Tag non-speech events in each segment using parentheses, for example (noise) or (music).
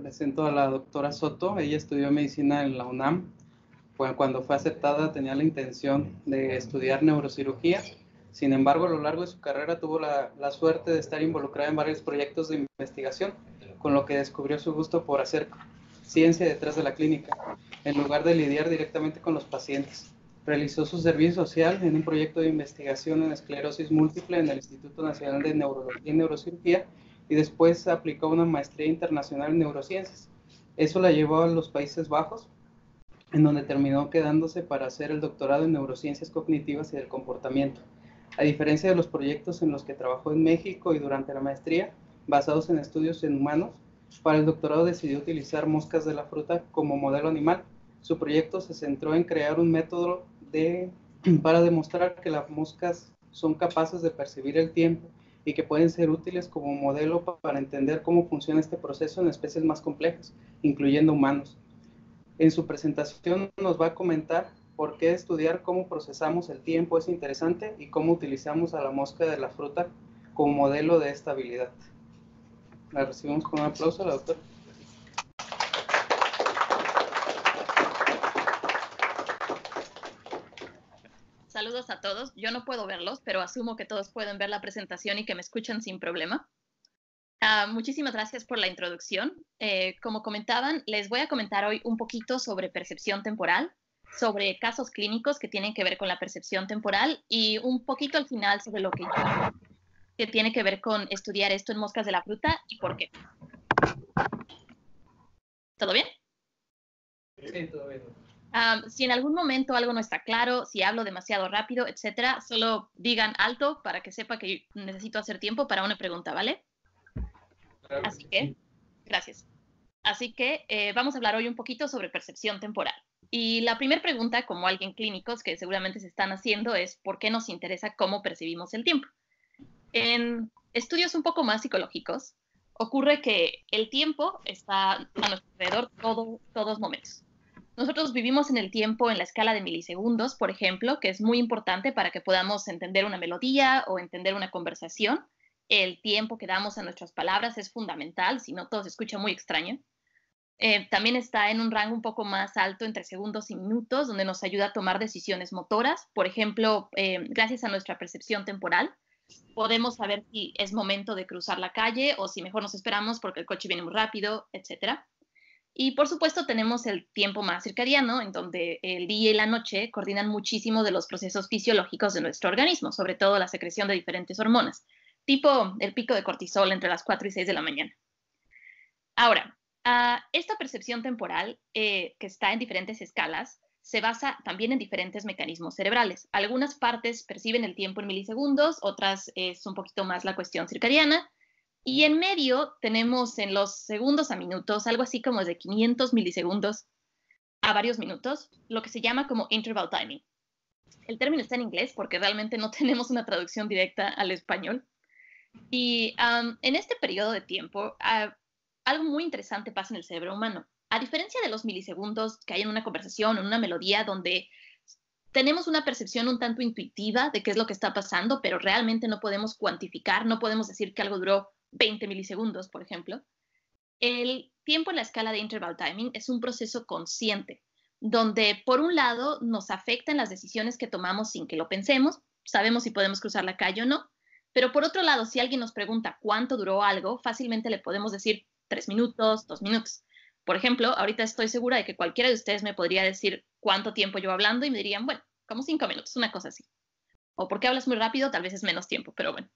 presento a la doctora Soto. Ella estudió medicina en la UNAM. Cuando fue aceptada tenía la intención de estudiar neurocirugía. Sin embargo, a lo largo de su carrera tuvo la, la suerte de estar involucrada en varios proyectos de investigación, con lo que descubrió su gusto por hacer ciencia detrás de la clínica, en lugar de lidiar directamente con los pacientes. Realizó su servicio social en un proyecto de investigación en esclerosis múltiple en el Instituto Nacional de Neurología y Neurocirugía y después aplicó una maestría internacional en neurociencias. Eso la llevó a los Países Bajos, en donde terminó quedándose para hacer el doctorado en neurociencias cognitivas y del comportamiento. A diferencia de los proyectos en los que trabajó en México y durante la maestría, basados en estudios en humanos, para el doctorado decidió utilizar moscas de la fruta como modelo animal. Su proyecto se centró en crear un método de, (clears throat) para demostrar que las moscas son capaces de percibir el tiempo y que pueden ser útiles como modelo para entender cómo funciona este proceso en especies más complejas, incluyendo humanos. En su presentación nos va a comentar por qué estudiar cómo procesamos el tiempo es interesante y cómo utilizamos a la mosca de la fruta como modelo de estabilidad. La recibimos con un aplauso, la doctora. a todos. Yo no puedo verlos, pero asumo que todos pueden ver la presentación y que me escuchan sin problema. Ah, muchísimas gracias por la introducción. Eh, como comentaban, les voy a comentar hoy un poquito sobre percepción temporal, sobre casos clínicos que tienen que ver con la percepción temporal y un poquito al final sobre lo que yo que tiene que ver con estudiar esto en moscas de la fruta y por qué. ¿Todo bien? Sí, todo bien si en algún momento algo no está claro, si hablo demasiado rápido, etcétera, solo digan alto para que sepa que necesito hacer tiempo para una pregunta, ¿vale? Así que, gracias. Así que eh, vamos a hablar hoy un poquito sobre percepción temporal. Y la primera pregunta, como alguien clínicos que seguramente se están haciendo, es ¿por qué nos interesa cómo percibimos el tiempo? En estudios un poco más psicológicos, ocurre que el tiempo está a nuestro alrededor todos todos momentos. Nosotros vivimos en el tiempo en la escala de milisegundos, por ejemplo, que es muy importante para que podamos entender una melodía o entender una conversación. El tiempo que damos a nuestras palabras es fundamental, si no todo se escucha muy extraño. Eh, también está en un rango un poco más alto entre segundos y minutos, donde nos ayuda a tomar decisiones motoras. Por ejemplo, eh, gracias a nuestra percepción temporal, podemos saber si es momento de cruzar la calle o si mejor nos esperamos porque el coche viene muy rápido, etcétera. Y por supuesto tenemos el tiempo más circadiano, en donde el día y la noche coordinan muchísimo de los procesos fisiológicos de nuestro organismo, sobre todo la secreción de diferentes hormonas, tipo el pico de cortisol entre las 4 y 6 de la mañana. Ahora, ah, esta percepción temporal, eh, que está en diferentes escalas, se basa también en diferentes mecanismos cerebrales. Algunas partes perciben el tiempo en milisegundos, otras es un poquito más la cuestión circadiana, y en medio tenemos en los segundos a minutos, algo así como de 500 milisegundos a varios minutos, lo que se llama como interval timing. El término está en inglés porque realmente no (laughs) tenemos una traducción directa al español. Y en este periodo de tiempo, algo muy interesante pasa en el cerebro humano. A diferencia de los milisegundos que hay en una conversación o en una melodía donde tenemos una percepción un tanto intuitiva de qué es lo que está pasando, pero realmente no podemos cuantificar, no podemos decir que algo duró 20 milisegundos, por ejemplo, el tiempo en la escala de interval timing es un proceso consciente, donde por un lado nos afectan las decisiones que tomamos sin que lo pensemos, sabemos si podemos cruzar la calle o no, pero por otro lado, si alguien nos pregunta cuánto duró algo, fácilmente le podemos decir tres minutos, dos minutos. Por ejemplo, ahorita estoy segura de que cualquiera de ustedes me podría decir cuánto tiempo yo hablando y me dirían, bueno, como cinco minutos, una cosa así. O porque hablas muy rápido, tal vez es menos tiempo, pero bueno.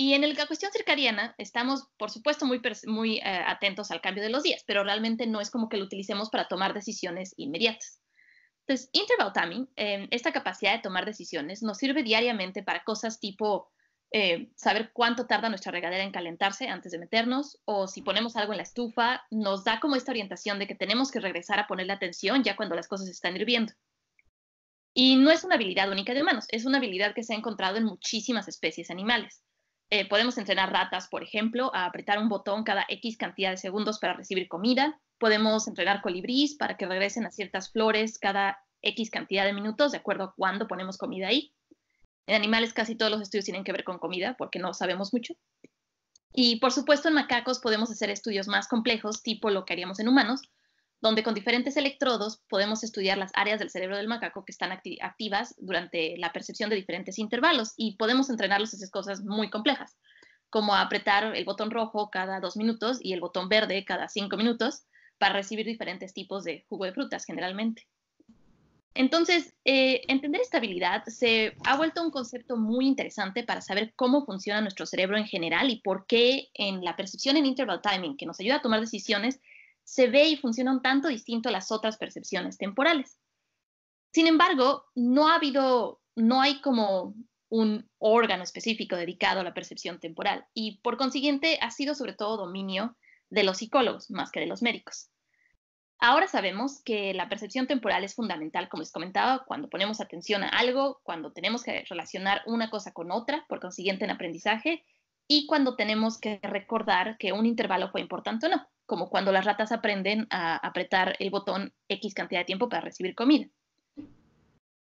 Y en la cuestión circadiana, estamos, por supuesto, muy, muy eh, atentos al cambio de los días, pero realmente no es como que lo utilicemos para tomar decisiones inmediatas. Entonces, interval timing, em, esta capacidad de tomar decisiones, nos sirve diariamente para cosas tipo eh, saber cuánto tarda nuestra regadera en calentarse antes de meternos, o si ponemos algo en la estufa, nos da como esta orientación de que tenemos que regresar a ponerle atención ya cuando las cosas están hirviendo. Y no es una habilidad única de humanos, es una habilidad que se ha encontrado en muchísimas especies animales. Eh, podemos entrenar ratas, por ejemplo, a apretar un botón cada X cantidad de segundos para recibir comida. Podemos entrenar colibríes para que regresen a ciertas flores cada X cantidad de minutos, de acuerdo a cuándo ponemos comida ahí. En animales casi todos los estudios tienen que ver con comida porque no sabemos mucho. Y por supuesto en macacos podemos hacer estudios más complejos, tipo lo que haríamos en humanos, donde con diferentes electrodos podemos estudiar las áreas del cerebro del macaco que están activas durante la percepción de diferentes intervalos y podemos entrenarlos a hacer cosas muy complejas, como apretar el botón rojo cada dos minutos y el botón verde cada cinco minutos para recibir diferentes tipos de jugo de frutas generalmente. Entonces, eh, entender estabilidad se ha vuelto un concepto muy interesante para saber cómo funciona nuestro cerebro en general y por qué en la percepción en interval timing, que nos ayuda a tomar decisiones, se ve y funciona un tanto distinto a las otras percepciones temporales. Sin embargo, no ha habido, no hay como un órgano específico dedicado a la percepción temporal y por consiguiente ha sido sobre todo dominio de los psicólogos más que de los médicos. Ahora sabemos que la percepción temporal es fundamental, como les comentaba, cuando ponemos atención a algo, cuando tenemos que relacionar una cosa con otra, por consiguiente en aprendizaje, y cuando tenemos que recordar que un intervalo fue importante o no, como cuando las ratas aprenden a apretar el botón X cantidad de tiempo para recibir comida.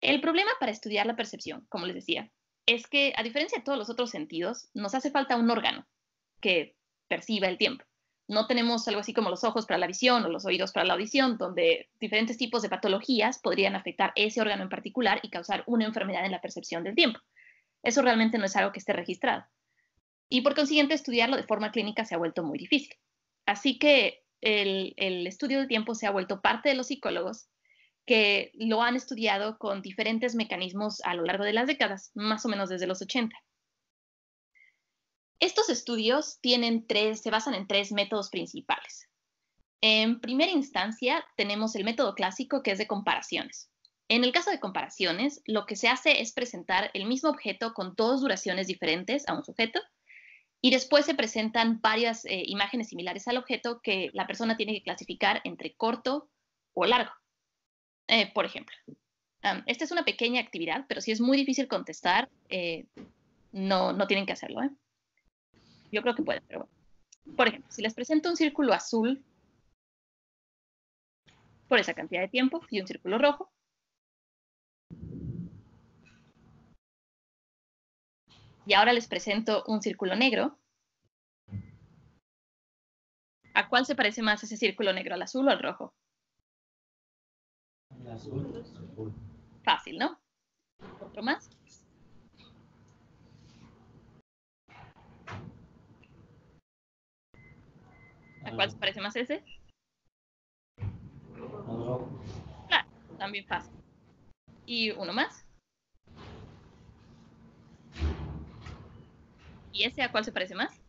El problema para estudiar la percepción, como les decía, es que a diferencia de todos los otros sentidos, nos hace falta un órgano que perciba el tiempo. No tenemos algo así como los ojos para la visión o los oídos para la audición, donde diferentes tipos de patologías podrían afectar ese órgano en particular y causar una enfermedad en la percepción del tiempo. Eso realmente no es algo que esté registrado y por consiguiente estudiarlo de forma clínica se ha vuelto muy difícil. Así que el, estudio de tiempo se ha vuelto parte de los psicólogos que lo han estudiado con diferentes mecanismos a lo largo de las décadas, más o menos desde los 80. Estos estudios tienen tres, se basan en tres métodos principales. En primera instancia, tenemos el método clásico que es de comparaciones. En el caso de comparaciones, lo que se hace es presentar el mismo objeto con dos duraciones diferentes a un sujeto y después se presentan varias eh, imágenes similares al objeto que la persona tiene que clasificar entre corto o largo, eh, por ejemplo. esta es una pequeña actividad, pero si es muy difícil contestar, eh, no, no tienen que hacerlo. Yo creo que pueden, pero Por ejemplo, si les presento un círculo azul por esa cantidad de tiempo y un círculo rojo, Y ahora les presento un círculo negro. ¿A cuál se parece más ese círculo negro, al azul o al rojo? Al azul. Fácil, ¿no? ¿Otro más? ¿A cuál se parece más ese? Al rojo. Claro, también fácil. ¿Y uno más? ¿Y ese a cuál se parece más?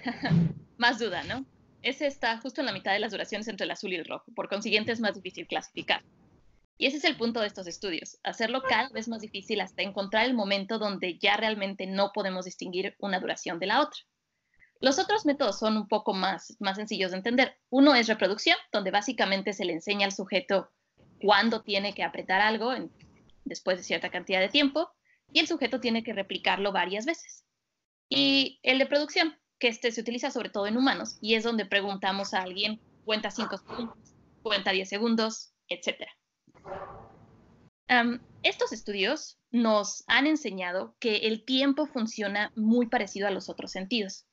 (laughs) más duda, ¿no? Ese está justo en la mitad de las duraciones entre el azul y el rojo, por consiguiente es más difícil clasificar. Y ese es el punto de estos estudios, hacerlo cada vez más difícil hasta encontrar el momento donde ya realmente no podemos distinguir una duración de la otra. Los otros métodos son un poco más, más sencillos de entender. Uno es reproducción, donde básicamente se le enseña al sujeto cuándo tiene que apretar algo después de cierta cantidad de tiempo y el sujeto tiene que replicarlo varias veces. Y el de producción, que este se utiliza sobre todo en humanos y es donde preguntamos a alguien, cuenta cinco segundos, cuenta diez segundos, etc. estos estudios nos han enseñado que el tiempo funciona muy parecido a los otros sentidos.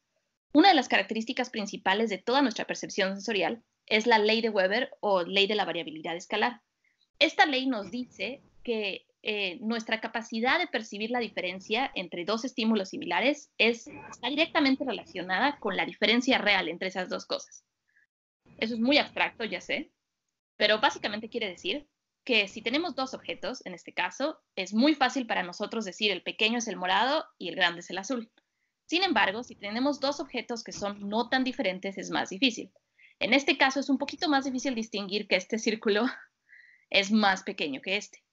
Una de las características principales de toda nuestra percepción sensorial es la ley de Weber o ley de la variabilidad escalar. Esta ley nos dice que eh, nuestra capacidad de percibir la diferencia entre dos estímulos similares está directamente relacionada con la diferencia real entre esas dos cosas. Eso es muy abstracto, ya sé, pero básicamente quiere decir que si tenemos dos objetos, en este caso, es muy fácil para nosotros decir el pequeño es el morado y el grande es el azul. Sin embargo, si tenemos dos objetos que son no tan diferentes, es más difícil. En este caso es un poquito más difícil distinguir que este círculo (laughs) es más pequeño que este.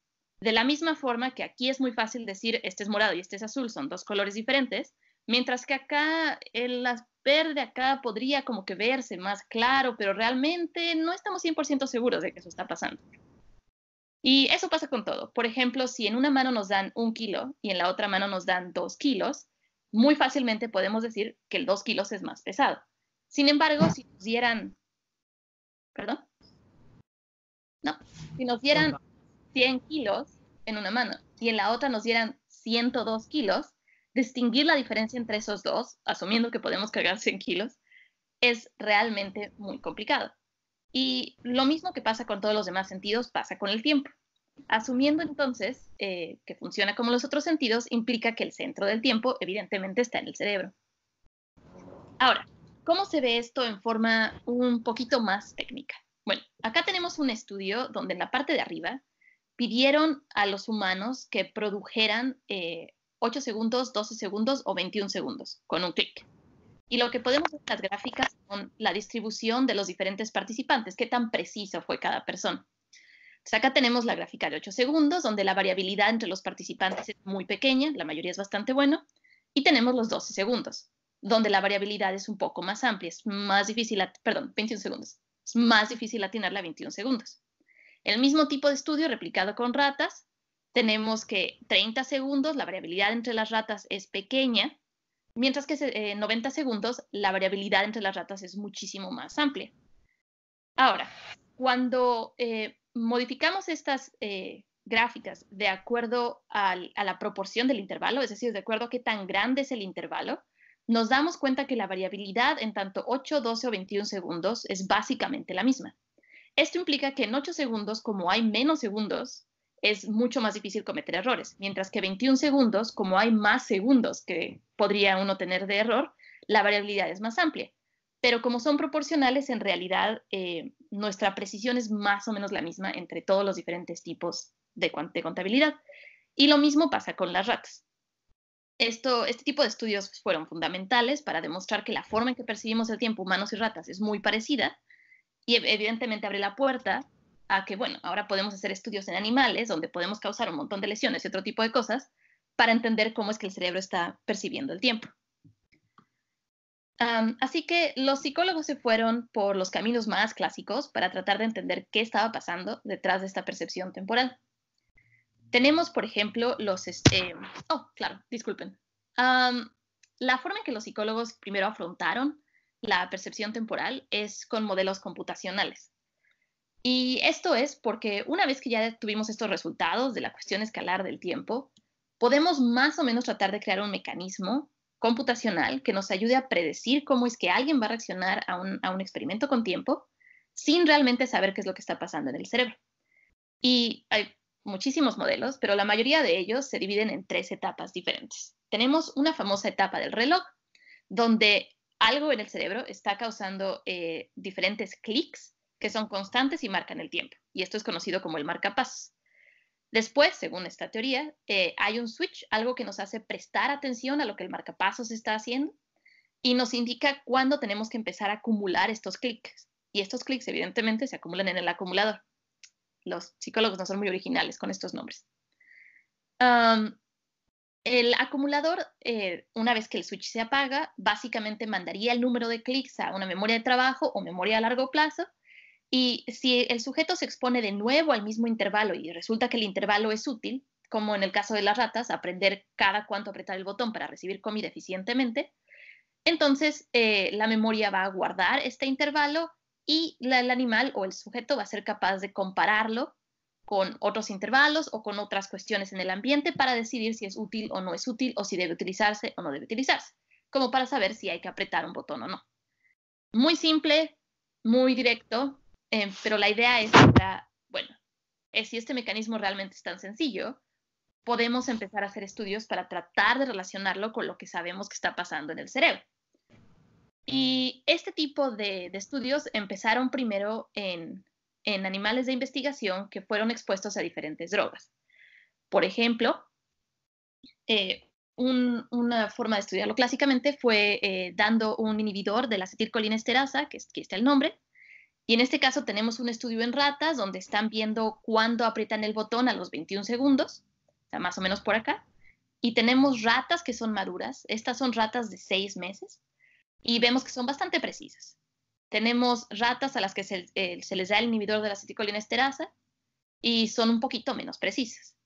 De la misma forma que aquí es muy fácil decir este es morado y este es azul, son dos colores diferentes, mientras que acá el verde acá podría como que verse más claro, pero realmente no estamos 100% seguros de que eso está pasando. Y eso pasa con todo. Por ejemplo, si en una mano nos dan un kilo y en la otra mano nos dan dos kilos, muy fácilmente podemos decir que el dos kilos es más pesado. Sin embargo, si nos dieran... ¿Perdón? No, si nos dieran 100 kilos en una mano y en la otra nos dieran 102 kilos, distinguir la diferencia entre esos dos, asumiendo que podemos cargar 100 kilos, es realmente muy complicado. Y lo mismo que pasa con todos los demás sentidos, pasa con el tiempo. Asumiendo entonces eh, que funciona como los otros sentidos, implica que el centro del tiempo evidentemente está en el cerebro. Ahora, ¿cómo se ve esto en forma un poquito más técnica? Bueno, acá tenemos un estudio donde en la parte de arriba pidieron a los humanos que produjeran 8 eh, segundos, 12 segundos o 21 segundos con un clic. Y lo que podemos ver en las gráficas son la distribución de los diferentes participantes, qué tan preciso fue cada persona. Pues acá tenemos la gráfica de 8 segundos, donde la variabilidad entre los participantes es muy pequeña, la mayoría es bastante buena, y tenemos los 12 segundos, donde la variabilidad es un poco más amplia, es más difícil, perdón, 21 segundos, es más difícil atinar la 21 segundos. El mismo tipo de estudio replicado con ratas, tenemos que 30 segundos, la variabilidad entre las ratas es pequeña, mientras que 90 eh, segundos, la variabilidad entre las ratas es muchísimo más amplia. Ahora, cuando eh, modificamos estas eh, gráficas de acuerdo a la proporción del intervalo, es decir, de acuerdo a qué tan grande es el intervalo, nos damos cuenta que la variabilidad en tanto 8, 12 o 21 segundos es básicamente la misma. Esto implica que en 8 segundos, como hay menos segundos, es mucho más difícil cometer errores, mientras que 21 segundos, como hay más segundos que podría uno tener de error, la variabilidad es más amplia. Pero como son proporcionales, en realidad eh, nuestra precisión es más o menos la misma entre todos los diferentes tipos de, contabilidad. Y lo mismo pasa con las ratas. Esto, este tipo de estudios fueron fundamentales para demostrar que la forma en que percibimos el tiempo humanos y ratas es muy parecida y evidentemente abre la puerta a que, bueno, ahora podemos hacer estudios en animales donde podemos causar un montón de lesiones y otro tipo de cosas para entender cómo es que el cerebro está percibiendo el tiempo. así que los psicólogos se fueron por los caminos más clásicos para tratar de entender qué estaba pasando detrás de esta percepción temporal. Tenemos, por ejemplo, los... Este, oh, claro, disculpen. la forma en que los psicólogos primero afrontaron la percepción temporal es con modelos computacionales. Y esto es porque una vez que ya tuvimos estos resultados de la cuestión escalar del tiempo, podemos más o menos tratar de crear un mecanismo computacional que nos ayude a predecir cómo es que alguien va a reaccionar a un, a un experimento con tiempo sin realmente saber qué es lo que está pasando en el cerebro. Y hay muchísimos modelos, pero la mayoría de ellos se dividen en tres etapas diferentes. Tenemos una famosa etapa del reloj, donde algo en el cerebro está causando eh, diferentes clics que son constantes y marcan el tiempo. Y esto es conocido como el marcapasos. Después, según esta teoría, eh, hay un switch, algo que nos hace prestar atención a lo que el marcapasos está haciendo y nos indica cuándo tenemos que empezar a acumular estos clics. Y estos clics, evidentemente, se acumulan en el acumulador. Los psicólogos no son muy originales con estos nombres. Um, el acumulador, eh, una vez que el switch se apaga, básicamente mandaría el número de clics a una memoria de trabajo o memoria a largo plazo. Y si el sujeto se expone de nuevo al mismo intervalo y resulta que el intervalo es útil, como en el caso de las ratas, aprender cada cuánto apretar el botón para recibir comida eficientemente, entonces eh, la memoria va a guardar este intervalo y el animal o el sujeto va a ser capaz de compararlo con otros intervalos o con otras cuestiones en el ambiente para decidir si es útil o no es útil o si debe utilizarse o no debe utilizarse, como para saber si hay que apretar un botón o no. Muy simple, muy directo, eh, pero la idea es, que, bueno, es eh, si este mecanismo realmente es tan sencillo, podemos empezar a hacer estudios para tratar de relacionarlo con lo que sabemos que está pasando en el cerebro. Y este tipo de estudios empezaron primero en en animales de investigación que fueron expuestos a diferentes drogas. Por ejemplo, eh, una forma de estudiarlo clásicamente fue eh, dando un inhibidor de la acetilcolinesterasa, que, que está el nombre, y en este caso tenemos un estudio en ratas donde están viendo cuándo aprietan el botón a los 21 segundos, o más o menos por acá, y tenemos ratas que son maduras, estas son ratas de seis meses, y vemos que son bastante precisas. Tenemos ratas a las que eh, se, les da el inhibidor de la acetilcolinesterasa y son un poquito menos precisas.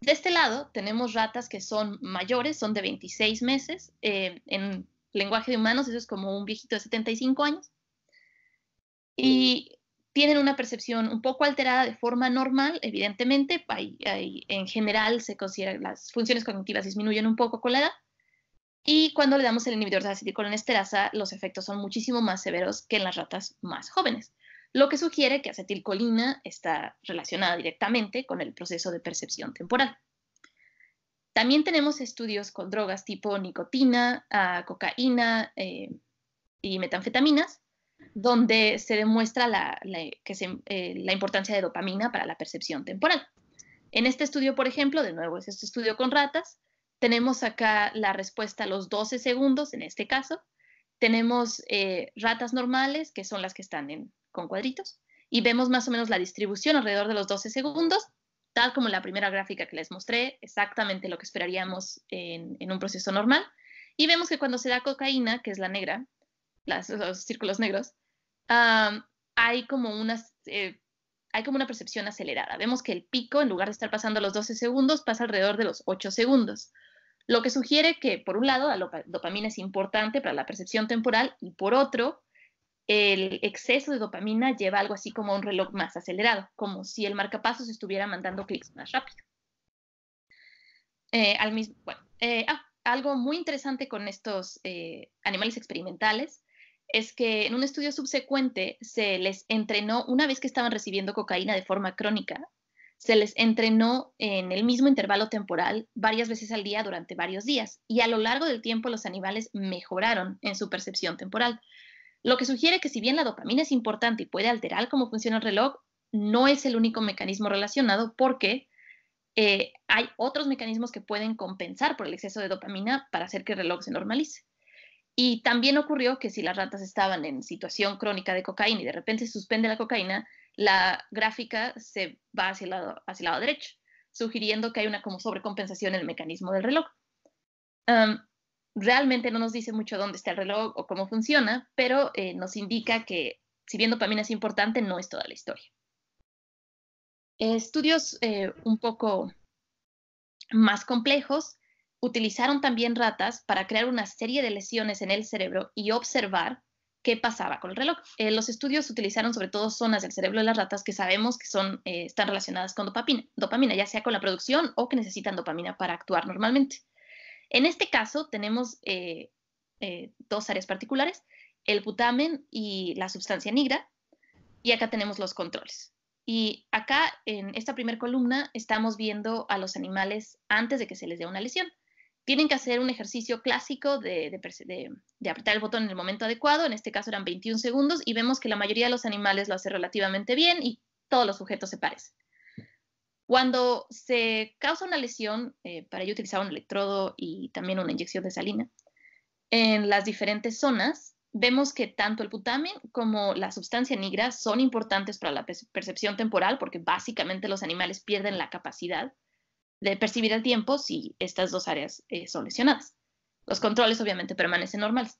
De este lado tenemos ratas que son mayores, son de 26 meses. Eh, en lenguaje de humanos eso es como un viejito de 75 años. Y tienen una percepción un poco alterada de forma normal, evidentemente. Hay, en general se considera las funciones cognitivas disminuyen un poco con la edad y cuando le damos el inhibidor de acetilcolinesterasa, los efectos son muchísimo más severos que en las ratas más jóvenes, lo que sugiere que acetilcolina está relacionada directamente con el proceso de percepción temporal. También tenemos estudios con drogas tipo nicotina, ah, cocaína eh, y metanfetaminas, donde se demuestra la, eh, la importancia de dopamina para la percepción temporal. En este estudio, por ejemplo, de nuevo es este estudio con ratas, tenemos acá la respuesta a los 12 segundos, en este caso. Tenemos eh, ratas normales, que son las que están con cuadritos. Y vemos más o menos la distribución alrededor de los 12 segundos, tal como la primera gráfica que les mostré, exactamente lo que esperaríamos en, un proceso normal. Y vemos que cuando se da cocaína, que es la negra, los círculos negros, hay, como eh, hay como una percepción acelerada. Vemos que el pico, en lugar de estar pasando los 12 segundos, pasa alrededor de los 8 segundos lo que sugiere que, por un lado, la dopamina es importante para la percepción temporal y, por otro, el exceso de dopamina lleva algo así como un reloj más acelerado, como si el marcapasos estuviera mandando clics más rápido. Eh, al mismo, eh, ah, algo muy interesante con estos eh, animales experimentales es que en un estudio subsecuente se les entrenó una vez que estaban recibiendo cocaína de forma crónica se les entrenó en el mismo intervalo temporal varias veces al día durante varios días y a lo largo del tiempo los animales mejoraron en su percepción temporal. Lo que sugiere que si bien la dopamina es importante y puede alterar cómo funciona el reloj, no es el único mecanismo relacionado porque eh, hay otros mecanismos que pueden compensar por el exceso de dopamina para hacer que el reloj se normalice. Y también ocurrió que si las ratas estaban en situación crónica de cocaína y de repente se suspende la cocaína, la gráfica se va hacia el lado, hacia lado derecho, sugiriendo que hay una como sobrecompensación en el mecanismo del reloj. realmente no nos dice mucho dónde está el reloj o cómo funciona, pero eh, nos indica que si bien dopamina es importante, no es toda la historia. estudios eh, un poco más complejos utilizaron también ratas para crear una serie de lesiones en el cerebro y observar ¿Qué pasaba con el reloj? Eh, los estudios utilizaron sobre todo zonas del cerebro de las ratas que sabemos que son, eh, están relacionadas con dopamina, dopamina, ya sea con la producción o que necesitan dopamina para actuar normalmente. En este caso tenemos eh, dos áreas particulares, el putamen y la sustancia negra, y acá tenemos los controles. Y acá en esta primera columna estamos viendo a los animales antes de que se les dé una lesión tienen que hacer un ejercicio clásico de, apretar el botón en el momento adecuado, en este caso eran 21 segundos, y vemos que la mayoría de los animales lo hace relativamente bien y todos los sujetos se parecen. Cuando se causa una lesión, eh, para ello utilizaba un electrodo y también una inyección de salina, en las diferentes zonas, vemos que tanto el putamen como la sustancia negra son importantes para la percepción temporal, porque básicamente los animales pierden la capacidad de percibir el tiempo si estas dos áreas eh, son lesionadas. Los controles obviamente permanecen normales.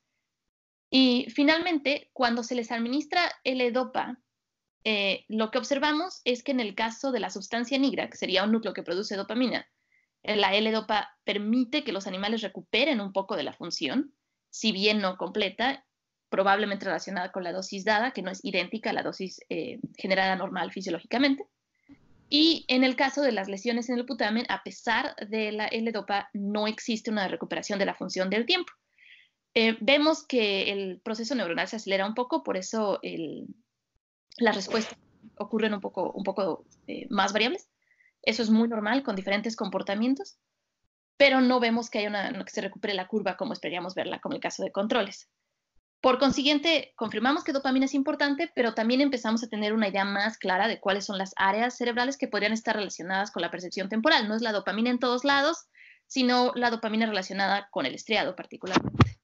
Y finalmente, cuando se les administra L-Dopa, eh, lo que observamos es que en el caso de la sustancia nigra, que sería un núcleo que produce dopamina, eh, la L-Dopa permite que los animales recuperen un poco de la función, si bien no completa, probablemente relacionada con la dosis dada, que no es idéntica a la dosis generada normal fisiológicamente. Y en el caso de las lesiones en el putamen, a pesar de la L-dopa, no existe una recuperación de la función del tiempo. Eh, vemos que el proceso neuronal se acelera un poco, por eso las respuestas ocurren un poco, un poco eh, más variables. Eso es muy normal con diferentes comportamientos, pero no vemos que, haya una, que se recupere la curva como esperaríamos verla, como el caso de controles. Por consiguiente, confirmamos que dopamina es importante, pero también empezamos a tener una idea más clara de cuáles son las áreas cerebrales que podrían estar relacionadas con la percepción temporal. No es la dopamina en todos lados, sino la dopamina relacionada con el estriado particularmente.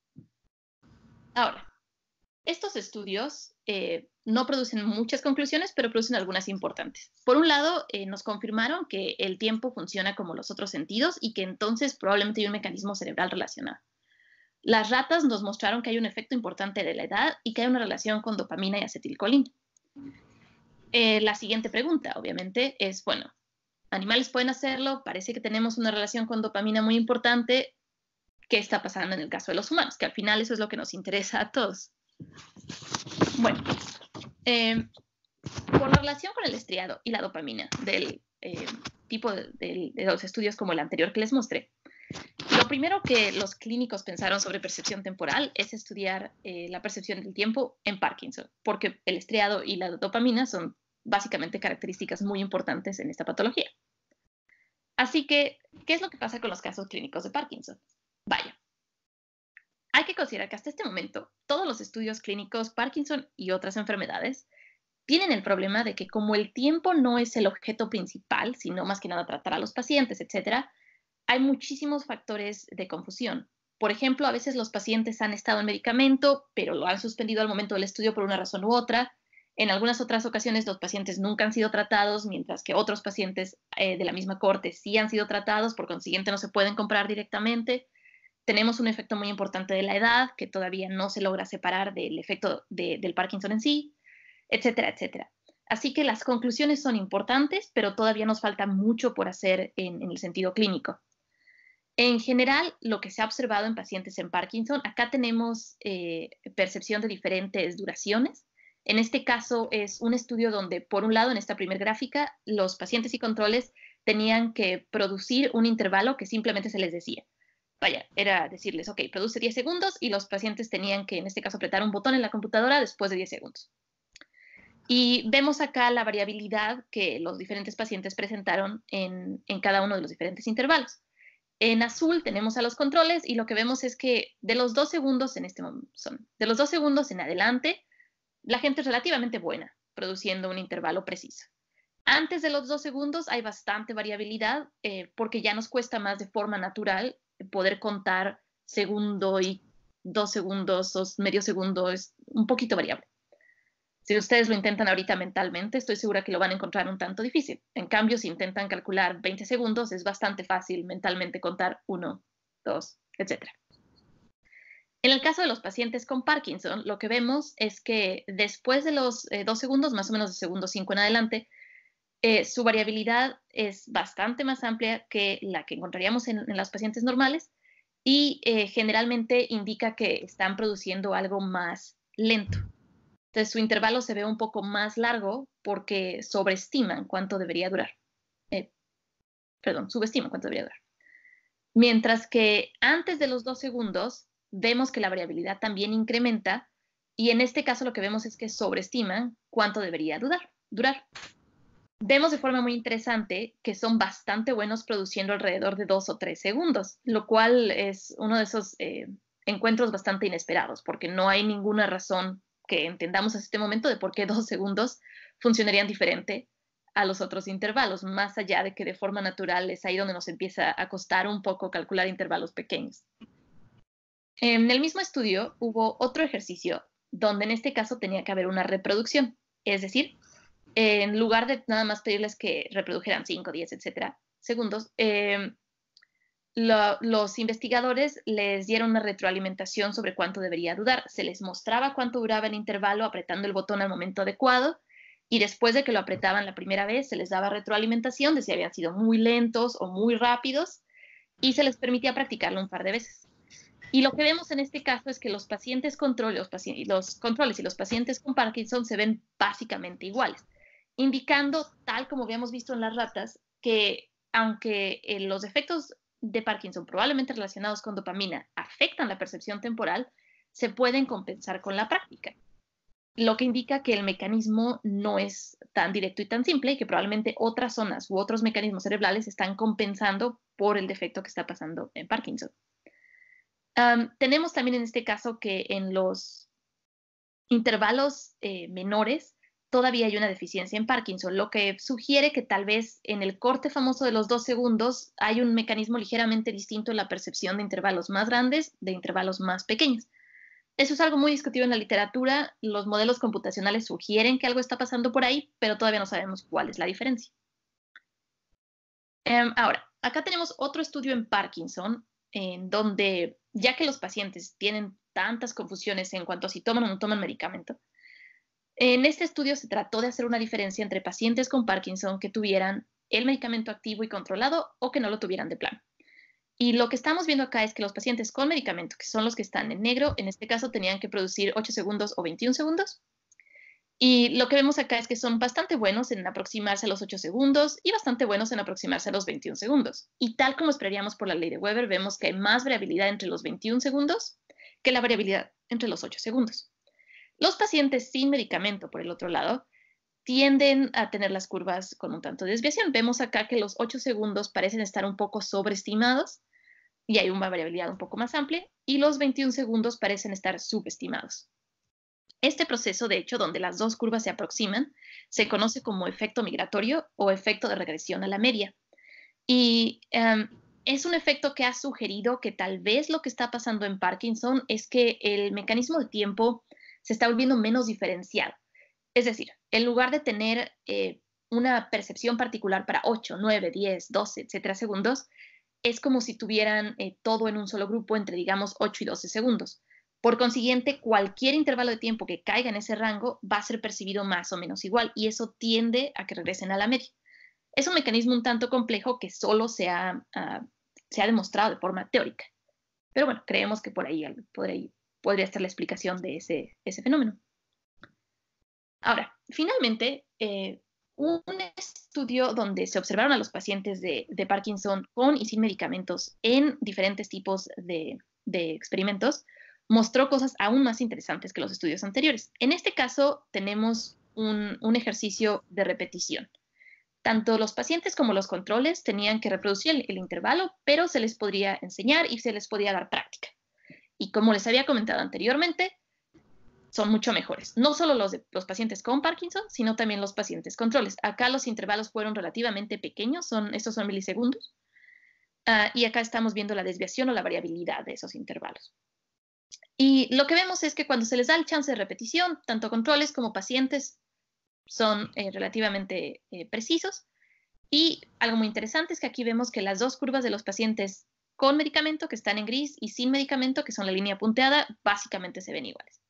Ahora, estos estudios eh, no producen muchas conclusiones, pero producen algunas importantes. Por un lado, eh, nos confirmaron que el tiempo funciona como los otros sentidos y que entonces probablemente hay un mecanismo cerebral relacionado. Las ratas nos mostraron que hay un efecto importante de la edad y que hay una relación con dopamina y acetilcolina. Eh, la siguiente pregunta, obviamente, es, bueno, animales pueden hacerlo, parece que tenemos una relación con dopamina muy importante, ¿qué está pasando en el caso de los humanos? Que al final eso es lo que nos interesa a todos. Bueno, eh, por relación con el estriado y la dopamina del eh, tipo de los estudios como el anterior que les mostré, lo primero que los clínicos pensaron sobre percepción temporal es estudiar eh, la percepción del tiempo en Parkinson, porque el estriado y la dopamina son básicamente características muy importantes en esta patología. Así que, ¿qué es lo que pasa con los casos clínicos de Parkinson? Vaya, hay que considerar que hasta este momento todos los estudios clínicos Parkinson y otras enfermedades tienen el problema de que como el tiempo no es el objeto principal, sino más que nada tratar a los pacientes, etcétera, hay muchísimos factores de confusión. Por ejemplo, a veces los pacientes han estado en medicamento, pero lo han suspendido al momento del estudio por una razón u otra. En algunas otras ocasiones los pacientes nunca han sido tratados, mientras que otros pacientes eh, de la misma corte sí han sido tratados, por consiguiente no se pueden comprar directamente. Tenemos un efecto muy importante de la edad, que todavía no se logra separar del efecto del Parkinson en sí, etcétera, etcétera. Así que las conclusiones son importantes, pero todavía nos falta mucho por hacer en el sentido clínico. En general, lo que se ha observado en pacientes en Parkinson, acá tenemos eh, percepción de diferentes duraciones. En este caso es un estudio donde, por un lado, en esta primer gráfica, los pacientes y controles tenían que producir un intervalo que simplemente se les decía. Vaya, era decirles, ok, produce 10 segundos y los pacientes tenían que, en este caso, apretar un botón en la computadora después de 10 segundos. Y vemos acá la variabilidad que los diferentes pacientes presentaron en cada uno de los diferentes intervalos. En azul tenemos a los controles y lo que vemos es que de los dos segundos en este de los dos segundos en adelante, la gente es relativamente buena produciendo un intervalo preciso. Antes de los dos segundos hay bastante variabilidad eh, porque ya nos cuesta más de forma natural poder contar segundo y dos segundos o medio segundo, es un poquito variable. Si ustedes lo intentan ahorita mentalmente, estoy segura que lo van a encontrar un tanto difícil. En cambio, si intentan calcular 20 segundos, es bastante fácil mentalmente contar 1, 2, etc. En el caso de los pacientes con Parkinson, lo que vemos es que después de los 2 eh, segundos, más o menos de segundo 5 en adelante, eh, su variabilidad es bastante más amplia que la que encontraríamos en, los pacientes normales y eh, generalmente indica que están produciendo algo más lento. Entonces su intervalo se ve un poco más largo porque sobreestiman cuánto debería durar. Eh, perdón, subestiman cuánto debería durar. Mientras que antes de los dos segundos vemos que la variabilidad también incrementa y en este caso lo que vemos es que sobreestiman cuánto debería durar. durar. Vemos de forma muy interesante que son bastante buenos produciendo alrededor de dos o tres segundos, lo cual es uno de esos eh, encuentros bastante inesperados porque no hay ninguna razón que entendamos hasta este momento de por qué dos (laughs) segundos funcionarían diferente a los otros intervalos, más allá de que de forma natural es ahí donde nos empieza a costar un poco calcular intervalos pequeños. En el mismo estudio hubo otro ejercicio donde en este caso tenía que haber una reproducción, es decir, en lugar de nada más pedirles que reprodujeran 5, 10, etcétera, segundos, em, los investigadores les dieron una retroalimentación sobre cuánto debería durar. Se les mostraba cuánto duraba el intervalo apretando el botón al momento adecuado y después de que lo apretaban la primera vez se les daba retroalimentación de si habían sido muy lentos o muy rápidos y se les permitía practicarlo un par de veces. Y lo que vemos en este caso es que los pacientes control, los, controles y los pacientes con Parkinson se ven básicamente iguales, indicando, tal como habíamos visto en las ratas, que aunque eh, los efectos de Parkinson, probablemente relacionados con dopamina, afectan la percepción temporal, se pueden compensar con la práctica. Lo que indica que el mecanismo no es tan directo y tan simple y que probablemente otras zonas u otros mecanismos cerebrales están compensando por el defecto que está pasando en Parkinson. tenemos también en este caso que en los intervalos eh, menores todavía hay una deficiencia en Parkinson, lo que sugiere que tal vez en el corte famoso de los dos segundos hay un mecanismo ligeramente distinto en la percepción de intervalos más grandes de intervalos más pequeños. Eso es algo muy discutido en la literatura, los modelos computacionales sugieren que algo está pasando por ahí, pero todavía no sabemos cuál es la diferencia. Em, ahora, acá tenemos otro estudio en Parkinson, en donde ya que los pacientes tienen tantas confusiones en cuanto a si toman o no toman medicamento, en este estudio se trató de hacer una diferencia entre pacientes con Parkinson que tuvieran el medicamento activo y controlado o que no lo tuvieran de plan. Y lo que estamos viendo acá es que los pacientes con medicamento, que son los que están en negro, en este caso tenían que producir 8 segundos o 21 segundos. Y lo que vemos acá es que son bastante buenos en aproximarse a los 8 segundos y bastante buenos en aproximarse a los 21 segundos. Y tal como esperaríamos por la ley de Weber, vemos que hay más variabilidad entre los 21 segundos que la variabilidad entre los 8 segundos. Los pacientes sin medicamento, por el otro lado, tienden a tener las curvas con un tanto de desviación. Vemos acá que los 8 segundos parecen estar un poco sobreestimados y hay una variabilidad un poco más amplia, y los 21 segundos parecen estar subestimados. Este proceso, de hecho, donde las dos curvas se aproximan, se conoce como efecto migratorio o efecto de regresión a la media. Y em, es un efecto que ha sugerido que tal vez lo que está pasando en Parkinson es que el mecanismo de tiempo se está volviendo menos diferenciado. Es decir, en lugar de tener eh, una percepción particular para 8, 9, 10, 12, etcétera, segundos, es como si tuvieran eh, todo en un solo grupo entre, digamos, 8 y 12 segundos. Por consiguiente, cualquier intervalo de tiempo que caiga en ese rango va a ser percibido más o menos igual y eso tiende a que regresen a la media. Es un mecanismo un tanto complejo que solo se ha, ah, se ha demostrado de forma teórica. Pero bueno, creemos que por ahí, por ir podría estar la explicación de ese, fenómeno. Ahora, finalmente, eh, un estudio donde se observaron a los pacientes de, Parkinson con y sin medicamentos en diferentes tipos de, experimentos mostró cosas aún más interesantes que los estudios anteriores. En este caso, tenemos un, ejercicio de repetición. Tanto los pacientes como los controles tenían que reproducir el, el intervalo, pero se les podría enseñar y se les podía dar práctica. Y como les había comentado anteriormente, son mucho mejores. No solo los, de, los pacientes con Parkinson, sino también los pacientes controles. Acá los intervalos fueron relativamente pequeños, son, estos son milisegundos. Ah, y acá estamos viendo la desviación o la variabilidad de esos intervalos. Y lo que vemos es que cuando se les da el chance de repetición, tanto controles como pacientes son eh, relativamente eh, precisos. Y algo muy interesante es que aquí vemos que las dos curvas de los pacientes con medicamento que están en gris y sin medicamento que son la línea punteada, básicamente se ven iguales.